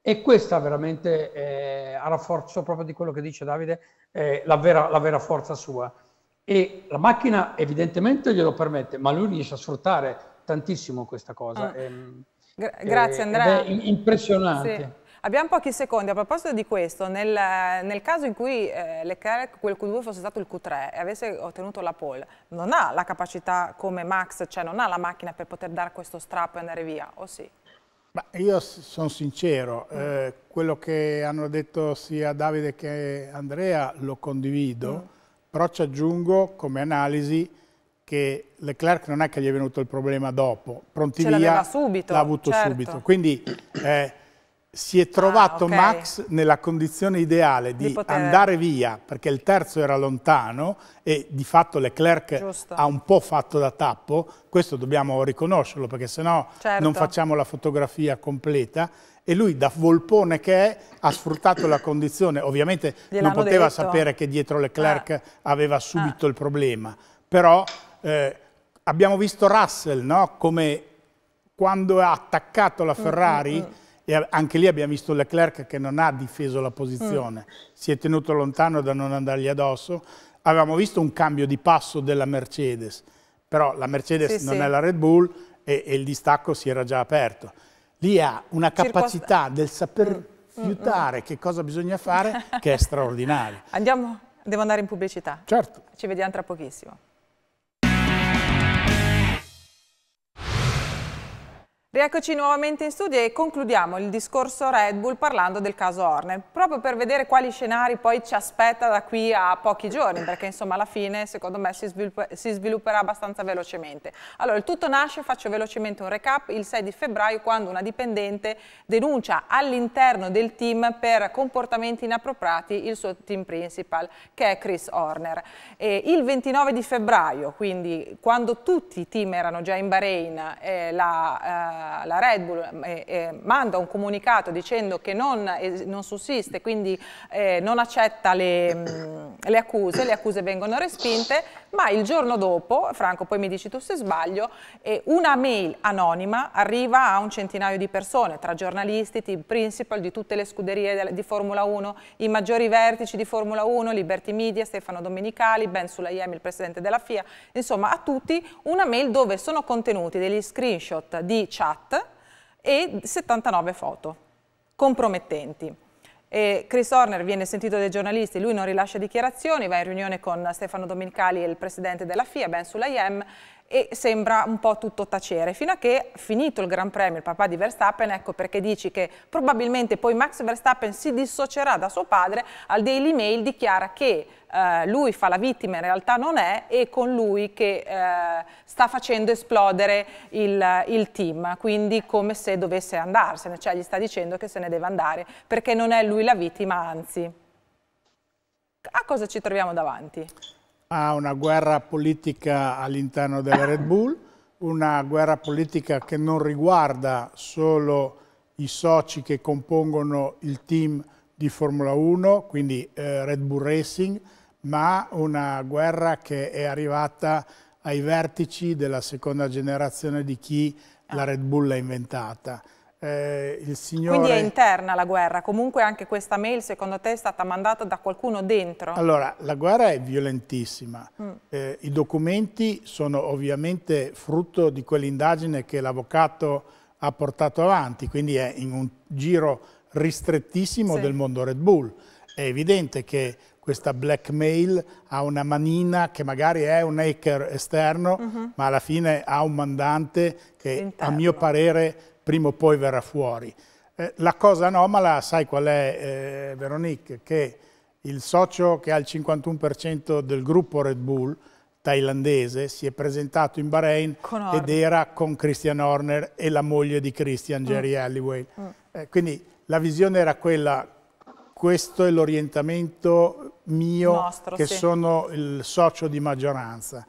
E questa veramente eh, a rafforzo proprio di quello che dice Davide, eh, la, vera, la vera forza sua e la macchina evidentemente glielo permette, ma lui riesce a sfruttare tantissimo questa cosa. Ah. È, ehm, Gra- è, grazie eh, Andrea. è impressionante. Sì. Abbiamo pochi secondi, a proposito di questo, nel, nel caso in cui eh, Leclerc, quel Q2 fosse stato il Q3 e avesse ottenuto la pole, non ha la capacità come Max, cioè non ha la macchina per poter dare questo strappo e andare via, o sì? Ma io sono sincero, mm. eh, quello che hanno detto sia Davide che Andrea lo condivido. Mm però ci aggiungo come analisi che Leclerc non è che gli è venuto il problema dopo, pronti Ce via, l'ha avuto certo. subito. Quindi eh, si è trovato ah, okay. Max nella condizione ideale di, di poter... andare via perché il terzo era lontano e di fatto Leclerc Giusto. ha un po' fatto da tappo, questo dobbiamo riconoscerlo perché sennò certo. non facciamo la fotografia completa e lui da volpone che è ha sfruttato la condizione, ovviamente non poteva detto. sapere che dietro Leclerc ah. aveva subito ah. il problema, però eh, abbiamo visto Russell no? come quando ha attaccato la mm, Ferrari mm -hmm e anche lì abbiamo visto Leclerc che non ha difeso la posizione, mm. si è tenuto lontano da non andargli addosso, avevamo visto un cambio di passo della Mercedes, però la Mercedes sì, non sì. è la Red Bull e, e, il distacco si era già aperto. Lì ha una capacità Circost del saper mm. mm fiutare mm. che cosa bisogna fare che è straordinaria. Andiamo, devo andare in pubblicità. Certo. Ci vediamo tra pochissimo. Rieccoci nuovamente in studio e concludiamo il discorso Red Bull parlando del caso Horner, proprio per vedere quali scenari poi ci aspetta da qui a pochi giorni, perché insomma alla fine secondo me si, svilupperà abbastanza velocemente. Allora, il tutto nasce, faccio velocemente un recap, il 6 di febbraio quando una dipendente denuncia all'interno del team per comportamenti inappropriati il suo team principal, che è Chris Horner. E il 29 di febbraio, quindi quando tutti i team erano già in Bahrain, eh, la... Eh, la, Red Bull eh, eh, eh, manda un comunicato dicendo che non, non sussiste, quindi eh, non accetta le, mh, mm, le, accuse, le accuse vengono respinte, ma il giorno dopo, Franco poi mi dici tu se sbaglio, eh, una mail anonima arriva a un centinaio di persone, tra giornalisti, team principal di tutte le scuderie di Formula 1, i maggiori vertici di Formula 1, Liberty Media, Stefano Domenicali, Ben Sulaim, il presidente della FIA, insomma a tutti una mail dove sono contenuti degli screenshot di chat chat e 79 foto compromettenti. E Chris Horner viene sentito dai giornalisti, lui non rilascia dichiarazioni, va in riunione con Stefano Dominicali, il presidente della FIA, Ben Sulayem, e sembra un po' tutto tacere, fino a che finito il Gran Premio, il papà di Verstappen, ecco perché dici che probabilmente poi Max Verstappen si dissocierà da suo padre, al Daily Mail dichiara che eh, lui fa la vittima, in realtà non è, e con lui che eh, sta facendo esplodere il, il, team, quindi come se dovesse andarsene, cioè gli sta dicendo che se ne deve andare, perché non è lui la vittima, anzi. A cosa ci troviamo davanti? ha una guerra politica all'interno della Red Bull, una guerra politica che non riguarda solo i soci che compongono il team di Formula 1, quindi eh, Red Bull Racing, ma una guerra che è arrivata ai vertici della seconda generazione di chi la Red Bull l'ha inventata eh, il signore... Quindi è interna la guerra, comunque anche questa mail secondo te è stata mandata da qualcuno dentro? Allora, la guerra è violentissima, mm. eh, i documenti sono ovviamente frutto di quell'indagine che l'avvocato ha portato avanti, quindi è in un giro ristrettissimo sì. del mondo Red Bull. È evidente che questa blackmail ha una manina che magari è un hacker esterno, uh mhm. -huh. ma alla fine ha un mandante che Interno. a mio parere prima o poi verrà fuori. Eh, la cosa anomala, sai qual è eh, Veronique, che il socio che ha il 51% del gruppo Red Bull, thailandese, si è presentato in Bahrain ed era con Christian Horner e la moglie di Christian, mm. Jerry mm. Halliway. Mm. Eh, quindi la visione era quella, questo è l'orientamento mio Nostro, che sì. sono il socio di maggioranza.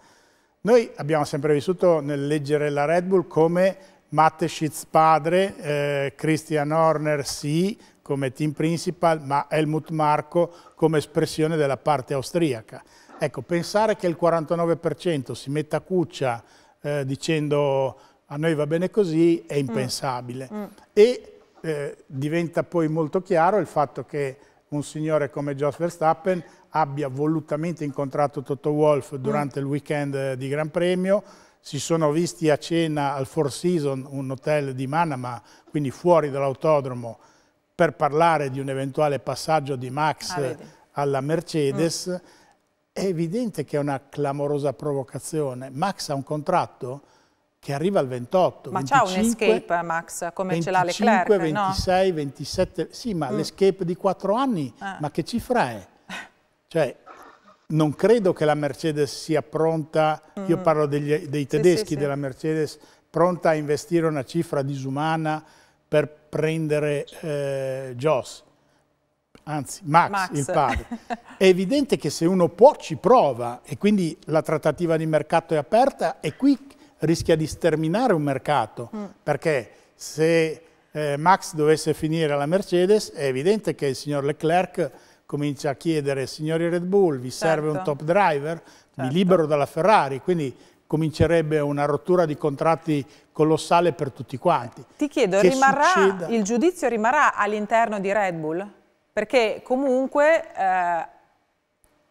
Noi abbiamo sempre vissuto nel leggere la Red Bull come Mateschitz padre, eh, Christian Horner sì come team principal, ma Helmut Marco come espressione della parte austriaca. Ecco, pensare che il 49% si metta a cuccia eh, dicendo a noi va bene così è impensabile. Mm. Mm. E eh, diventa poi molto chiaro il fatto che un signore come Jos Verstappen abbia volutamente incontrato Toto Wolff durante mm. il weekend eh, di Gran Premio, si sono visti a cena al Four Seasons, un hotel di Manama, quindi fuori dall'autodromo, per parlare di un eventuale passaggio di Max ah, alla Mercedes, mm. è evidente che è una clamorosa provocazione. Max ha un contratto che arriva al 28. Ma c'ha un escape Max, come 25, ce l'ha Leclerc, 25, 26, no? 27, sì, ma mm. l'escape di 4 anni, ah. ma che cifra è? Cioè, non credo che la Mercedes sia pronta, mm. io parlo degli, dei tedeschi sì, sì, della Mercedes, pronta a investire una cifra disumana per prendere eh, Joss, anzi Max, Max. il padre. È evidente che se uno può ci prova e quindi la trattativa di mercato è aperta e qui rischia di sterminare un mercato, mm. perché se eh, Max dovesse finire alla Mercedes è evidente che il signor Leclerc comincia a chiedere signori Red Bull vi certo. serve un certo. top driver? Certo. Mi libero dalla Ferrari, quindi comincerebbe una rottura di contratti colossale per tutti quanti. Ti chiedo, rimarrà, il giudizio rimarrà all'interno di Red Bull? Perché comunque eh,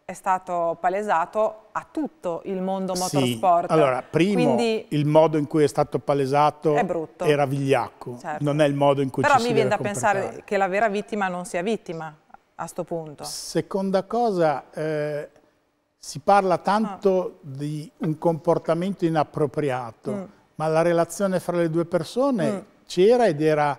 è stato palesato a tutto il mondo motorsport. Sì. Allora, primo, Quindi, il modo in cui è stato palesato è era vigliacco, certo. non è il modo in cui Però ci si Però mi viene da comportare. pensare che la vera vittima non sia vittima a sto punto. Seconda cosa, eh, si parla tanto ah. di un comportamento inappropriato, mm. ma la relazione fra le due persone mm. c'era ed era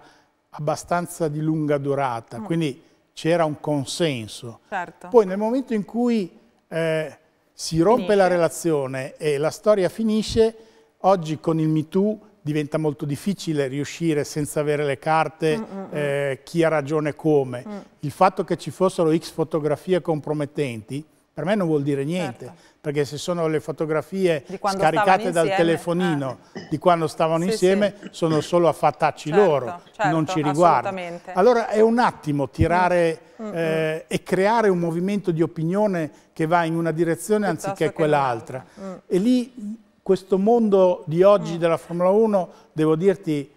abbastanza di lunga durata, mm. quindi c'era un consenso. Certo. Poi nel momento in cui eh, si rompe finisce. la relazione e la storia finisce, oggi con il MeToo diventa molto difficile riuscire senza avere le carte mm, mm, mm. Eh, chi ha ragione come. Mm. Il fatto che ci fossero X fotografie compromettenti per me non vuol dire niente, certo. perché se sono le fotografie scaricate dal telefonino eh. di quando stavano sì, insieme, sì. sono solo affattacci certo, loro, certo, non ci riguarda. Allora è un attimo tirare mm. Eh, e creare un movimento di opinione che va in una direzione Piuttosto anziché quell'altra. Mm. E lì questo mondo di oggi mm. della Formula 1, devo dirti,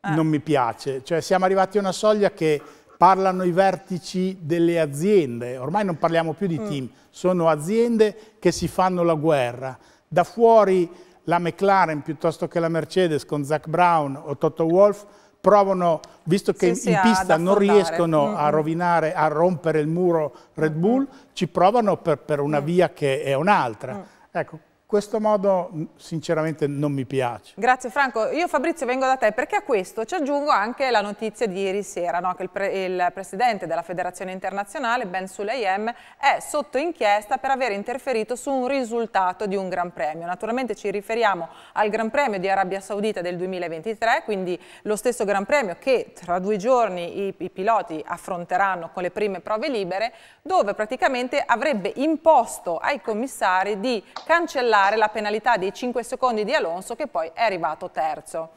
ah. non mi piace. Cioè siamo arrivati a una soglia che parlano i vertici delle aziende, ormai non parliamo più di mm. team, sono aziende che si fanno la guerra. Da fuori la McLaren piuttosto che la Mercedes con Zach Brown o Toto Wolf provano, visto che sì, in pista non riescono mm a mm. rovinare, a rompere il muro Red Bull, mm ci provano per, per una mm via che è un'altra. Ecco, questo modo mm, sinceramente non mi piace. Grazie Franco. Io Fabrizio vengo da te perché a questo ci aggiungo anche la notizia di ieri sera no? che il, pre il, presidente della Federazione Internazionale Ben Sulayem è sotto inchiesta per aver interferito su un risultato di un Gran Premio. Naturalmente ci riferiamo al Gran Premio di Arabia Saudita del 2023, quindi lo stesso Gran Premio che tra due giorni i, i piloti affronteranno con le prime prove libere dove praticamente avrebbe imposto ai commissari di cancellare regolare la penalità dei 5 secondi di Alonso che poi è arrivato terzo.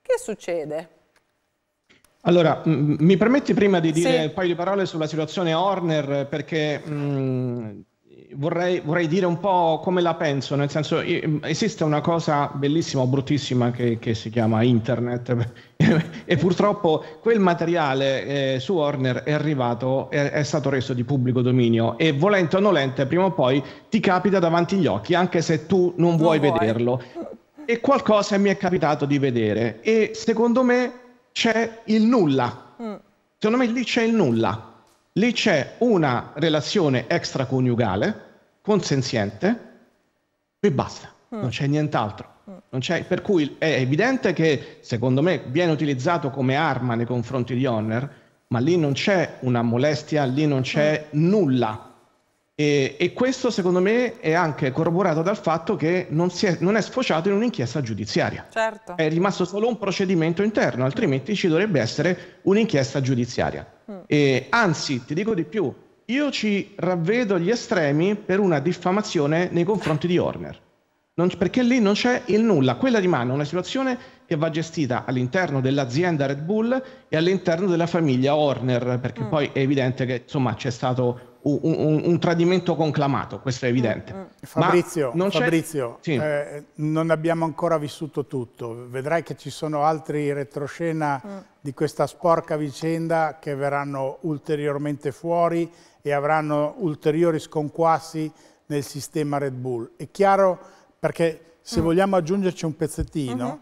Che succede? Allora, mi permetti prima di dire sì. un paio di parole sulla situazione Horner perché mh, mm, vorrei, vorrei, dire un po' come la penso, nel senso esiste una cosa bellissima o bruttissima che, che si chiama internet e purtroppo quel materiale eh, su Horner è arrivato, è, è, stato reso di pubblico dominio e volente o nolente prima o poi ti capita davanti agli occhi anche se tu non, non vuoi, vuoi vederlo. E qualcosa mi è capitato di vedere e secondo me c'è il nulla. Mm. Secondo me lì c'è il nulla lì c'è una relazione extraconiugale consenziente e basta, mm. non c'è nient'altro. Mm. C'è, per cui è evidente che secondo me viene utilizzato come arma nei confronti di Honor, ma lì non c'è una molestia, lì non c'è mm. nulla. E, e, questo secondo me è anche corroborato dal fatto che non, è, non è sfociato in un'inchiesta giudiziaria. Certo. È rimasto solo un procedimento interno, altrimenti ci dovrebbe essere un'inchiesta giudiziaria. Mm. E, anzi, ti dico di più, io ci ravvedo gli estremi per una diffamazione nei confronti di Horner. Non, perché lì non c'è il nulla. Quella di mano è una situazione che va gestita all'interno dell'azienda Red Bull e all'interno della famiglia Horner, perché mm. poi è evidente che insomma c'è stato un, un, un tradimento conclamato, questo è evidente. Mm. mm. Fabrizio, non, Fabrizio sì. eh, non, abbiamo ancora vissuto tutto, vedrai che ci sono altri retroscena mm. di questa sporca vicenda che verranno ulteriormente fuori e avranno ulteriori sconquassi nel sistema Red Bull. È chiaro perché se mm. vogliamo aggiungerci un pezzettino, mm-hmm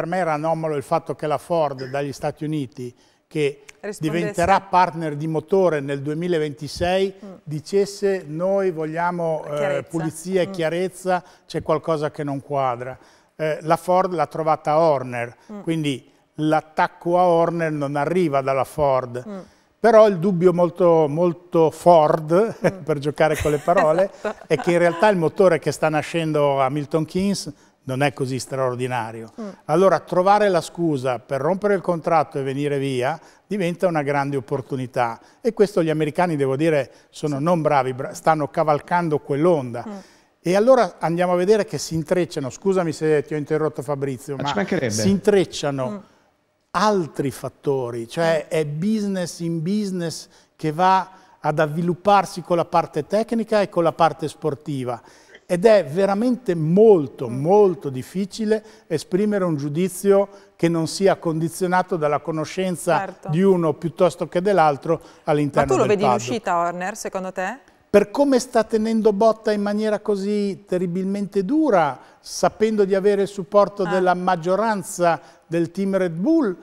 per me era anomalo il fatto che la Ford dagli Stati Uniti, che diventerà partner di motore nel 2026, mm. dicesse noi vogliamo eh, pulizia e mm. chiarezza, c'è qualcosa che non quadra. Eh, la Ford l'ha trovata Horner, mm. quindi l'attacco a Horner non arriva dalla Ford. Mm. Però il dubbio molto, molto Ford, mm. per giocare con le parole, esatto. è che in realtà il motore che sta nascendo a Milton Keynes non è così straordinario. Mm. Allora trovare la scusa per rompere il contratto e venire via diventa una grande opportunità e questo gli americani, devo dire, sono sì. non bravi, stanno cavalcando quell'onda. Mm. E allora andiamo a vedere che si intrecciano, scusami se ti ho interrotto Fabrizio, eh, ma, ma si intrecciano mm. altri fattori, cioè mm. è business in business che va ad avvilupparsi con la parte tecnica e con la parte sportiva ed è veramente molto, molto difficile esprimere un giudizio che non sia condizionato dalla conoscenza certo. di uno piuttosto che dell'altro all'interno del paddock. Ma tu lo vedi paddock. in uscita Horner, secondo te? Per come sta tenendo botta in maniera così terribilmente dura, sapendo di avere il supporto ah. della maggioranza del team Red Bull,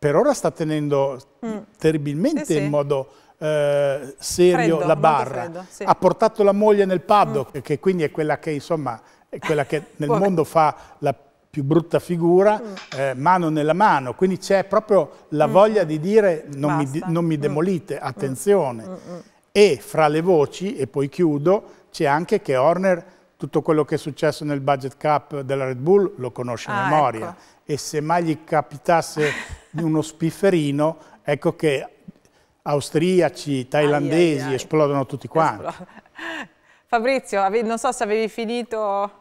per ora sta tenendo mm. terribilmente sì, in sì. modo eh, serio freddo, la barra, freddo, sì. ha portato la moglie nel paddock, mm. che quindi è quella che insomma è quella che nel mondo fa la più brutta figura, mm. eh, mano nella mano, quindi c'è proprio la mm. voglia di dire non, mi, non mi, mm. demolite, mm. attenzione. Mm, e fra le voci, e poi chiudo, c'è anche che Horner tutto quello che è successo nel budget cap della Red Bull lo conosce a ah, memoria ecco. e se mai gli capitasse uno spifferino, ecco che austriaci, thailandesi, ai, ai, ai. esplodono tutti quanti. Fabrizio, non so se avevi finito...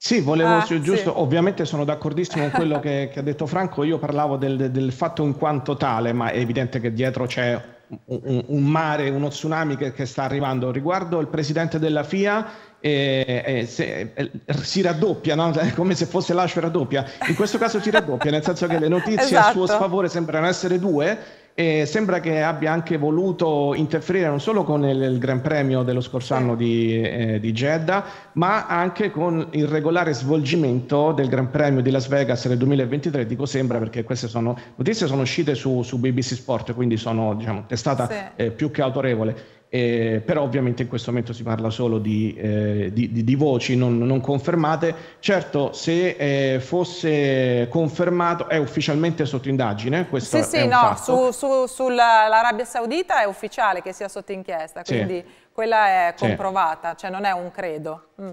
Sì, volevo ah, giusto, sì. ovviamente sono d'accordissimo con quello che, che, ha detto Franco, io parlavo del, del, fatto in quanto tale, ma è evidente che dietro c'è un, un mare, uno tsunami che, che, sta arrivando. Riguardo il presidente della FIA, eh, eh, se, eh, si raddoppia, no? come se fosse l'ascio raddoppia. In questo caso si raddoppia, nel senso che le notizie esatto. a suo esatto. sfavore sembrano essere due, e sembra che abbia anche voluto interferire non solo con il, il Gran Premio dello scorso anno di, eh, di, Jeddah, ma anche con il regolare svolgimento del Gran Premio di Las Vegas nel 2023. Dico sembra perché queste sono, notizie sono uscite su, su BBC Sport, quindi sono diciamo, testata sì. eh, più che autorevole. Eh, però ovviamente in questo momento si parla solo di, eh, di, di, di voci non, non, confermate. Certo, se eh, fosse confermato, è ufficialmente sotto indagine. Questo sì, sì, no, su, su, sull'Arabia Saudita è ufficiale che sia sotto inchiesta, quindi sì. quella è comprovata, sì. cioè non è un credo. Mm.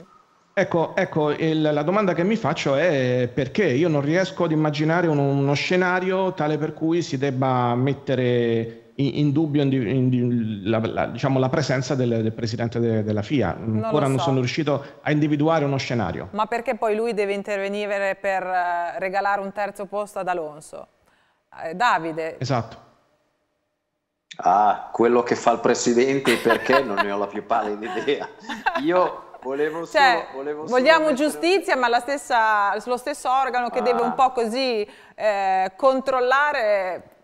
Ecco, ecco il, la domanda che mi faccio è perché io non riesco ad immaginare uno, uno scenario tale per cui si debba mettere in, in dubbio in, in, la, la, diciamo, la, presenza del, del presidente de, della FIA. Non Ancora so. non sono riuscito a individuare uno scenario. Ma perché poi lui deve intervenire per eh, regalare un terzo posto ad Alonso? Eh, Davide. Esatto. Ah, quello che fa il presidente perché non ne ho la più pallida idea. Io volevo cioè, solo, cioè, volevo solo vogliamo mettere... giustizia, ma stessa, lo stesso organo che ah. deve un po' così eh, controllare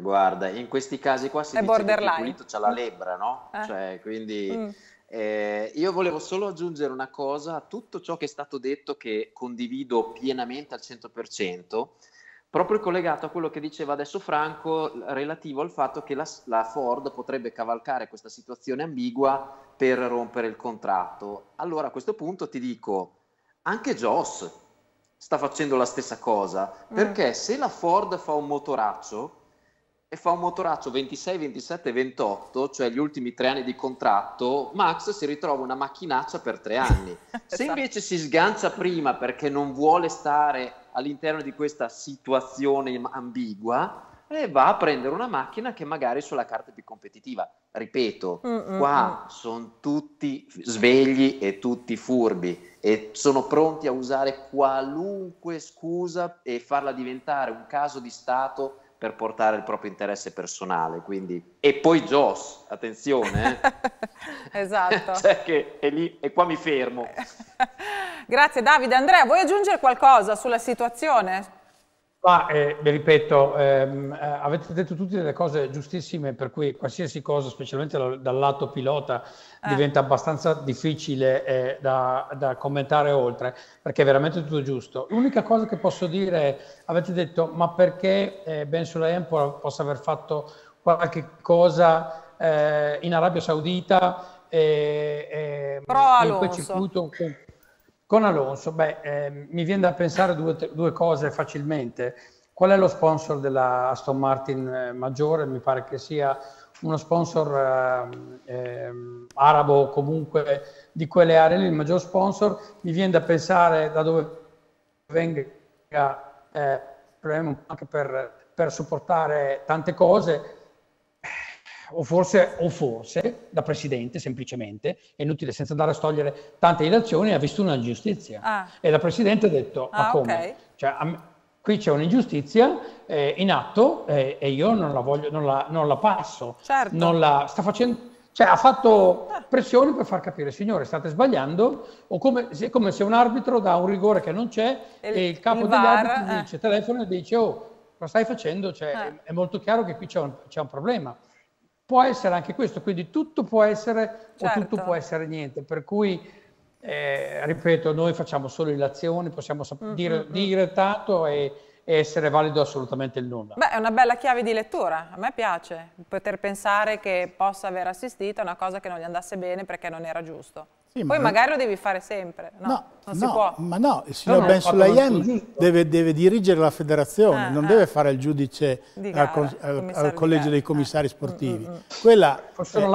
Guarda, in questi casi qua si è dice che il pulito c'ha la mm. lebbra, no? Eh. Cioè, quindi mm. eh, io volevo solo aggiungere una cosa a tutto ciò che è stato detto che condivido pienamente al 100%, proprio collegato a quello che diceva adesso Franco relativo al fatto che la, la Ford potrebbe cavalcare questa situazione ambigua per rompere il contratto. Allora a questo punto ti dico, anche Joss sta facendo la stessa cosa, mm. perché se la Ford fa un motoraccio e fa un motoraccio 26, 27, 28, cioè gli ultimi tre anni di contratto, Max si ritrova una macchinaccia per tre anni. Esatto. Se invece si sgancia prima perché non vuole stare all'interno di questa situazione ambigua, eh, va a prendere una macchina che magari sulla carta è più competitiva. Ripeto, Mm-mm. qua mm. sono tutti svegli e tutti furbi e sono pronti a usare qualunque scusa e farla diventare un caso di Stato per portare il proprio interesse personale. Quindi. E poi Joss, attenzione. Eh? esatto. cioè che è lì, e qua mi fermo. Grazie Davide. Andrea, vuoi aggiungere qualcosa sulla situazione? Ma, eh, ripeto, ehm, eh, avete detto tutte delle cose giustissime, per cui qualsiasi cosa, specialmente dal lato pilota, eh. diventa abbastanza difficile eh, da, da, commentare oltre, perché è veramente tutto giusto. L'unica cosa che posso dire, è, avete detto, ma perché eh, Ben Sulayem possa aver fatto qualche cosa eh, in Arabia Saudita? Eh, Pro Alonso. In quel circuito, con Alonso, beh, eh, mi viene da pensare due, due, cose facilmente. Qual è lo sponsor della Aston Martin eh, maggiore? Mi pare che sia uno sponsor eh, arabo comunque di quelle aree lì, il maggior sponsor. Mi viene da pensare da dove venga eh, anche per, per supportare tante cose o forse, o forse, da presidente semplicemente, è inutile senza andare a stogliere tante ilazioni, ha visto un'ingiustizia. Ah. E la presidente ha detto, ah, ma come? Okay. Cioè, a, qui c'è un'ingiustizia eh, in atto eh, e io non la, voglio, non la, non la passo. Certo. Non la, sta facendo... Cioè, ha fatto ah. pressione per far capire, signore, state sbagliando, o come, è come se un arbitro dà un rigore che non c'è il, e il capo il VAR, degli arbitri eh. dice, telefono e dice, oh, cosa stai facendo? Cioè, eh. è molto chiaro che qui c'è un, c'è un problema. Può essere anche questo, quindi tutto può essere certo. o tutto certo. può essere niente, per cui eh, ripeto, noi facciamo solo l'azione, possiamo sap- mm-hmm. dire, mm-hmm. dire tanto e, e, essere valido assolutamente il nulla. Beh, è una bella chiave di lettura, a me piace poter pensare che possa aver assistito a una cosa che non gli andasse bene perché non era giusto. Sì, Poi ma... magari lo devi fare sempre, no? no non si può. Ma no, il signor Ben Sulayem deve, deve, dirigere la federazione, ah, non ah. deve fare il giudice gara, al, al, al, collegio dei commissari ah. Mm, sportivi. Mm, mm. Quella Forse è,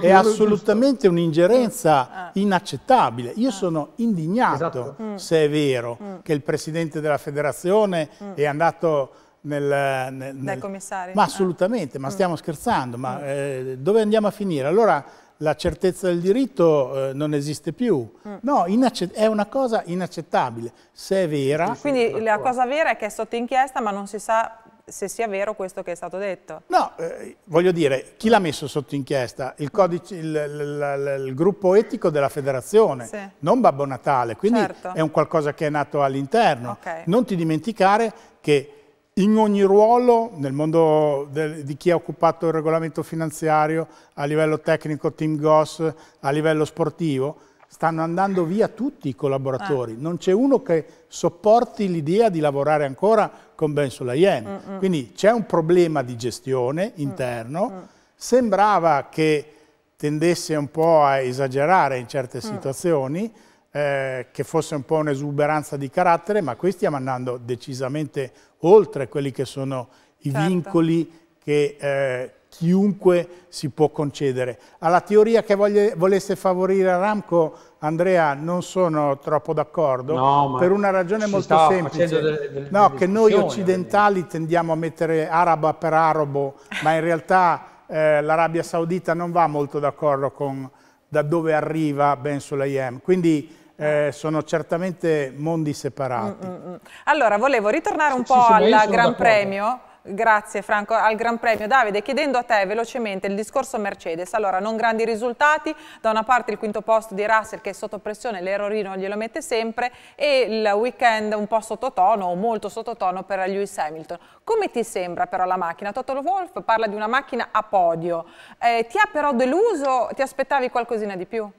è, è assolutamente un'ingerenza ah. inaccettabile. Io ah. sono indignato esatto. Mm. se è vero mm. che il presidente della federazione è andato nel, nel, dai commissari. Ma assolutamente, ah. ma stiamo mm. scherzando, ma mm. eh, dove andiamo a finire? Allora la certezza del diritto eh, non esiste più. Mm. No, è una cosa inaccettabile, se è vera... Quindi la cosa vera è che è sotto inchiesta ma non si sa se sia vero questo che è stato detto. No, eh, voglio dire, chi l'ha messo sotto inchiesta? Il, codice, il, il, il, gruppo etico della federazione, sì. non Babbo Natale, quindi certo. è un qualcosa che è nato all'interno. Okay. Non ti dimenticare che in ogni ruolo, nel mondo del, di chi ha occupato il regolamento finanziario, a livello tecnico, team GOS, a livello sportivo, stanno andando via tutti i collaboratori. Ah. Non c'è uno che sopporti l'idea di lavorare ancora con Ben Sulayem. Mm -mm. Quindi c'è un problema di gestione mm. interno. Mm Sembrava che tendesse un po' a esagerare in certe mm. situazioni, eh, che fosse un po' un'esuberanza di carattere, ma qui stiamo andando decisamente oltre quelli che sono i certo. vincoli che eh, chiunque si può concedere. Alla teoria che voglie, volesse favorire Aramco, Andrea, non sono troppo d'accordo, no, per una ragione molto semplice. Delle, delle no, che noi occidentali ovviamente. tendiamo a mettere araba per arabo, ma in realtà eh, l'Arabia Saudita non va molto d'accordo con da dove arriva Ben Sulayem. Quindi eh, sono certamente mondi separati. Mm, mm, mm. Allora, volevo ritornare sì, un po' al Gran Premio. Grazie Franco, al Gran Premio. Davide, chiedendo a te velocemente il discorso Mercedes. Allora, non grandi risultati, da una parte il quinto posto di Russell che è sotto pressione, l'errorino glielo mette sempre e il weekend un po' sottotono o molto sottotono per Lewis Hamilton. Come ti sembra però la macchina? Toto Wolff parla di una macchina a podio. Eh, ti ha però deluso? Ti aspettavi qualcosina di più?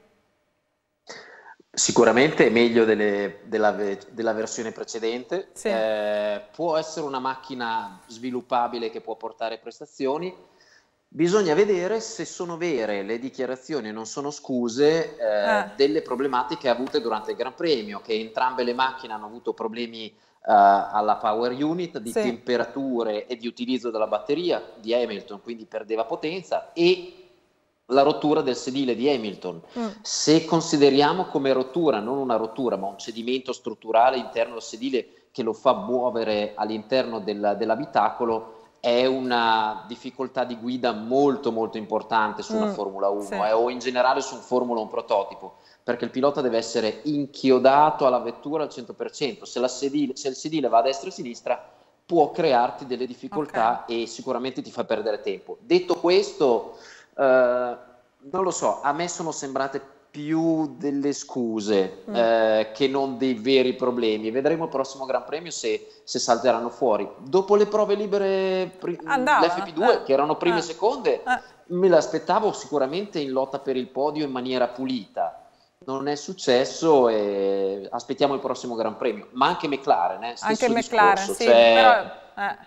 Sicuramente è meglio delle, della, della, versione precedente, sì. eh, può essere una macchina sviluppabile che può portare prestazioni, bisogna vedere se sono vere le dichiarazioni, non sono scuse, eh, ah. delle problematiche avute durante il Gran Premio, che entrambe le macchine hanno avuto problemi eh, alla power unit di sì. temperature e di utilizzo della batteria di Hamilton, quindi perdeva potenza e la rottura del sedile di Hamilton. Mm. Se consideriamo come rottura, non una rottura, ma un cedimento strutturale interno al sedile che lo fa muovere all'interno del, dell'abitacolo, è una difficoltà di guida molto molto importante su una mm, Formula 1 sì. eh, o in generale su un Formula 1 prototipo, perché il pilota deve essere inchiodato alla vettura al 100%, se, sedile, se il sedile va a destra e a sinistra può crearti delle difficoltà okay. e sicuramente ti fa perdere tempo. Detto questo, eh, non lo so, a me sono sembrate più delle scuse mm. eh, che non dei veri problemi. Vedremo il prossimo Gran Premio se, se salteranno fuori. Dopo le prove libere, pri- l'FP2, eh, che erano prime e eh, seconde, eh. me l'aspettavo sicuramente in lotta per il podio in maniera pulita. Non è successo e aspettiamo il prossimo Gran Premio. Ma anche McLaren, eh, stesso anche discorso, McLaren, sì, cioè... però, eh.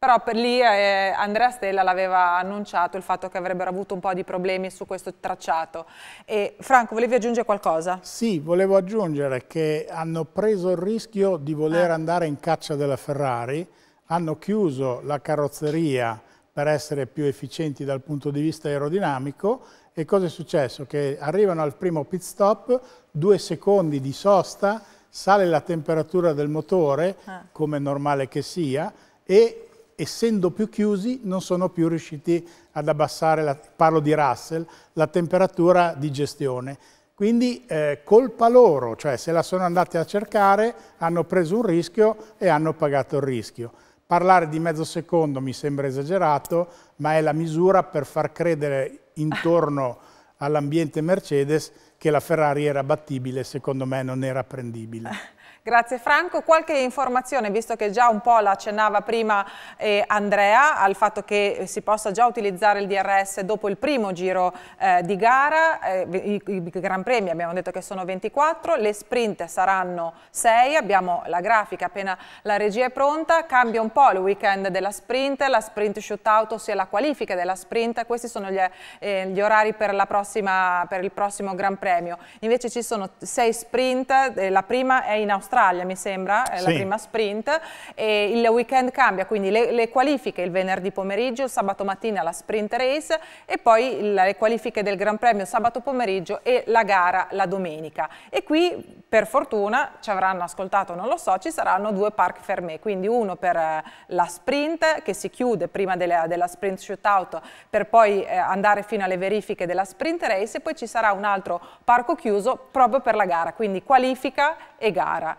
Però per lì eh, Andrea Stella l'aveva annunciato il fatto che avrebbero avuto un po' di problemi su questo tracciato. E, Franco, volevi aggiungere qualcosa? Sì, volevo aggiungere che hanno preso il rischio di voler ah. andare in caccia della Ferrari, hanno chiuso la carrozzeria per essere più efficienti dal punto di vista aerodinamico e cosa è successo? Che arrivano al primo pit stop, due secondi di sosta, sale la temperatura del motore, ah. come è normale che sia, e essendo più chiusi non sono più riusciti ad abbassare, la, parlo di Russell, la temperatura di gestione. Quindi eh, colpa loro, cioè se la sono andati a cercare hanno preso un rischio e hanno pagato il rischio. Parlare di mezzo secondo mi sembra esagerato, ma è la misura per far credere intorno all'ambiente Mercedes che la Ferrari era battibile, secondo me non era prendibile. Grazie Franco. Qualche informazione, visto che già un po' la accennava prima eh, Andrea, al fatto che si possa già utilizzare il DRS dopo il primo giro eh, di gara, eh, i, i, Gran Premi abbiamo detto che sono 24, le sprint saranno 6, abbiamo la grafica appena la regia è pronta, cambia un po' il weekend della sprint, la sprint shootout, ossia la qualifica della sprint, questi sono gli, eh, gli orari per, prossima, per il prossimo Gran Premio. Invece ci sono 6 sprint, eh, la prima è in Australia, Australia mi sembra, è la prima sprint, e il weekend cambia, quindi le, le, qualifiche il venerdì pomeriggio, il sabato mattina la sprint race e poi le qualifiche del Gran Premio sabato pomeriggio e la gara la domenica. E qui per fortuna ci avranno ascoltato, non lo so, ci saranno due parc fermé, quindi uno per eh, la sprint che si chiude prima della, della sprint shootout per poi eh, andare fino alle verifiche della sprint race e poi ci sarà un altro parco chiuso proprio per la gara, quindi qualifica e gara,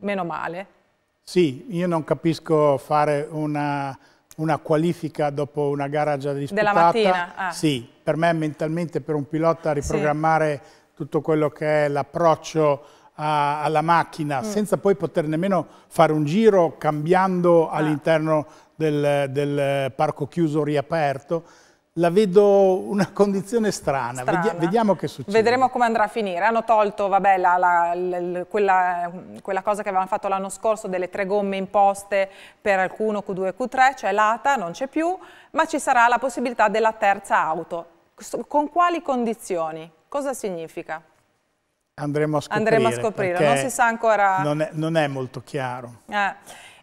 meno male. Sì, io non capisco fare una, una qualifica dopo una gara già disputata. Della mattina? Ah. Sì, per me mentalmente per un pilota riprogrammare sì. tutto quello che è l'approccio a, alla macchina mm. senza poi poter nemmeno fare un giro cambiando ah. all'interno del, del, parco chiuso riaperto. La vedo una condizione strana, strana. Vedi vediamo che succede. Vedremo come andrà a finire. Hanno tolto vabbè, la, la, la, quella, quella, cosa che avevano fatto l'anno scorso delle tre gomme imposte per alcuno Q2 e Q3, cioè l'ATA, non c'è più, ma ci sarà la possibilità della terza auto. Con quali condizioni? Cosa significa? Andremo a scoprire. Andremo a scoprire. non si sa ancora... Non è, non è molto chiaro. Eh.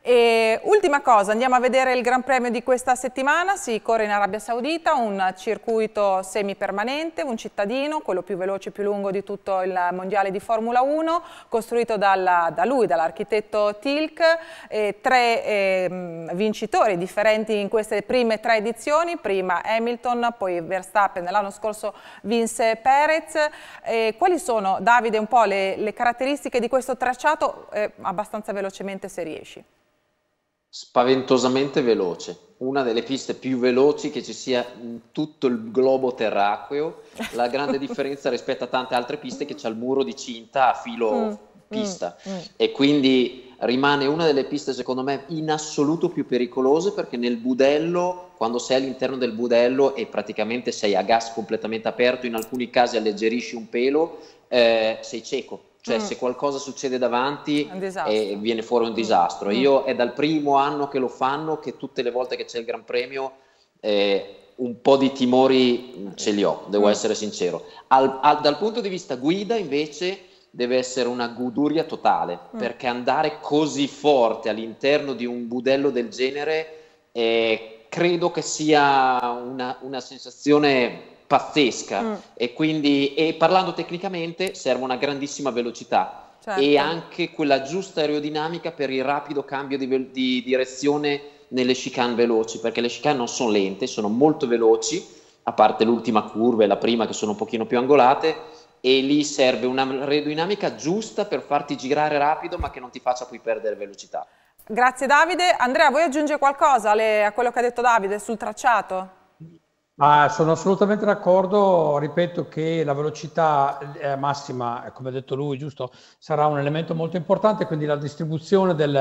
E ultima cosa, andiamo a vedere il Gran Premio di questa settimana, si corre in Arabia Saudita, un circuito semipermanente, un cittadino, quello più veloce e più lungo di tutto il mondiale di Formula 1, costruito dalla, da lui, dall'architetto Tilk, eh, tre eh, vincitori differenti in queste prime tre edizioni, prima Hamilton, poi Verstappen, l'anno scorso vinse Perez. Eh, quali sono, Davide, un po' le, le caratteristiche di questo tracciato? abbastanza velocemente se riesci spaventosamente veloce, una delle piste più veloci che ci sia in tutto il globo terracqueo, la grande differenza rispetto a tante altre piste che c'è il muro di cinta a filo mm, mm pista mm, mm. e quindi rimane una delle piste secondo me in assoluto più pericolose perché nel budello, quando sei all'interno del budello e praticamente sei a gas completamente aperto, in alcuni casi alleggerisci un pelo, eh, sei cieco cioè mm. se qualcosa succede davanti eh, viene fuori un mm. disastro. Mm. Io è dal primo anno che lo fanno che tutte le volte che c'è il Gran Premio eh, un po' di timori ce li ho, devo mm. essere sincero. Al, al, dal punto di vista guida invece deve essere una guduria totale, mm. perché andare così forte all'interno di un budello del genere eh, credo che sia una, una sensazione pazzesca mm. e quindi e parlando tecnicamente serve una grandissima velocità certo. e anche quella giusta aerodinamica per il rapido cambio di, ve- di direzione nelle chicane veloci perché le chicane non sono lente, sono molto veloci a parte l'ultima curva e la prima che sono un pochino più angolate e lì serve un'aerodinamica giusta per farti girare rapido ma che non ti faccia poi perdere velocità. Grazie Davide. Andrea, vuoi aggiungere qualcosa a quello che ha detto Davide sul tracciato? Ah, sono assolutamente d'accordo, ripeto che la velocità eh, massima, come ha detto lui, giusto, sarà un elemento molto importante, quindi la distribuzione del,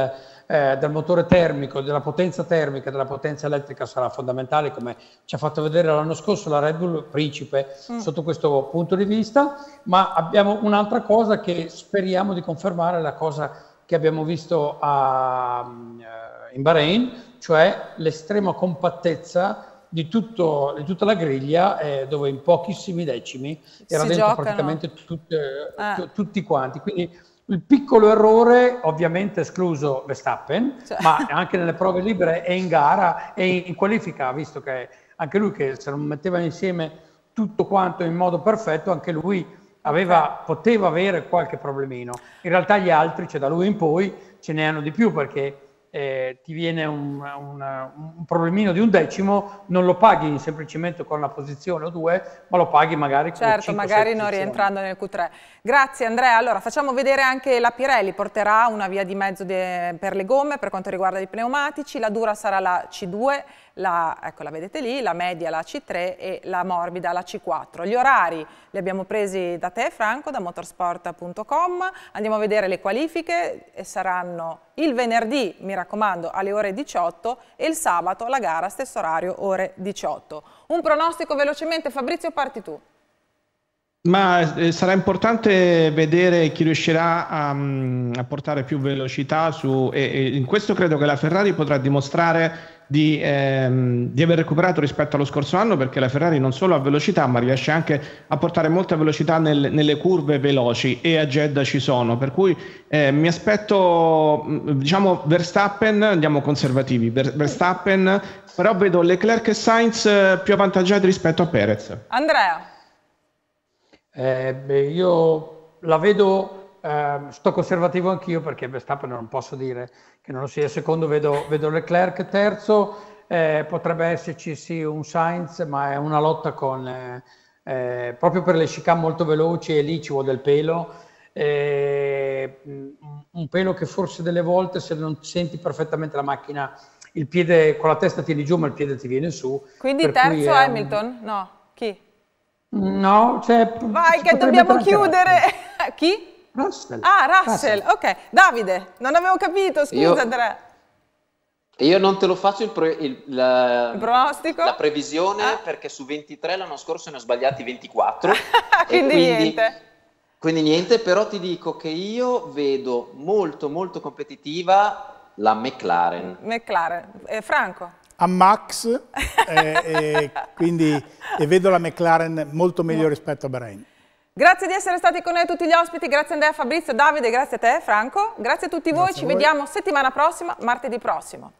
eh, del motore termico, della potenza termica, della potenza elettrica sarà fondamentale, come ci ha fatto vedere l'anno scorso la Red Bull Principe mm. sotto questo punto di vista, ma abbiamo un'altra cosa che speriamo di confermare, la cosa che abbiamo visto a, mm, eh, in Bahrain, cioè l'estrema compattezza di, tutto, di tutta la griglia eh, dove in pochissimi decimi era dentro giocano. praticamente tut, eh. t- tutti quanti. Quindi il piccolo errore, ovviamente escluso Verstappen, cioè. ma anche nelle prove libere e in gara e in, in qualifica, visto che anche lui che se non metteva insieme tutto quanto in modo perfetto, anche lui aveva, poteva avere qualche problemino. In realtà gli altri, cioè da lui in poi, ce ne hanno di più perché eh, ti viene un, un, un, problemino di un decimo, non lo paghi semplicemente con la posizione o due, ma lo paghi magari certo, con Certo, magari non rientrando nel Q3. Grazie Andrea. Allora facciamo vedere anche la Pirelli, porterà una via di mezzo de, per le gomme per quanto riguarda i pneumatici, la dura sarà la C2 la, ecco, la vedete lì, la media la C3 e la morbida la C4. Gli orari li abbiamo presi da te Franco, da motorsport.com, andiamo a vedere le qualifiche e saranno il venerdì, mi raccomando, alle ore 18 e il sabato la gara, stesso orario, ore 18. Un pronostico velocemente, Fabrizio parti tu. Ma eh, sarà importante vedere chi riuscirà a, mm, a portare più velocità su, e, e in questo credo che la Ferrari potrà dimostrare di, ehm, di, aver recuperato rispetto allo scorso anno perché la Ferrari non solo ha velocità ma riesce anche a portare molta velocità nel, nelle curve veloci e a Jeddah ci sono per cui eh, mi aspetto mm, diciamo Verstappen andiamo conservativi Ver, Verstappen però vedo Leclerc e Sainz eh, più avvantaggiati rispetto a Perez Andrea eh, beh, io la vedo eh, sto conservativo anch'io perché Verstappen non posso dire che non lo sia secondo, vedo, vedo Leclerc terzo, eh, potrebbe esserci sì un Sainz, ma è una lotta con, eh, eh, proprio per le chicane molto veloci e lì ci vuole del pelo, eh, un pelo che forse delle volte se non senti perfettamente la macchina, il piede con la testa tieni giù ma il piede ti viene su. Quindi terzo Hamilton? Un... No, chi? No, cioè... Vai che dobbiamo chiudere! chi? Russell. Ah, Russell. Russell. ok. Davide, non avevo capito, scusa io, Andrea. Io non te lo faccio il, pre, il, la, il la, previsione ah. perché su 23 l'anno scorso ne ho sbagliati 24. quindi, quindi niente. Quindi niente, però ti dico che io vedo molto molto competitiva la McLaren. McLaren. Eh, Franco? a Max eh, eh, quindi, e vedo la McLaren molto meglio rispetto a Bahrain. Grazie di essere stati con noi tutti gli ospiti, grazie Andrea, Fabrizio, Davide, grazie a te Franco, grazie a tutti voi, grazie ci voi. vediamo settimana prossima, martedì prossimo.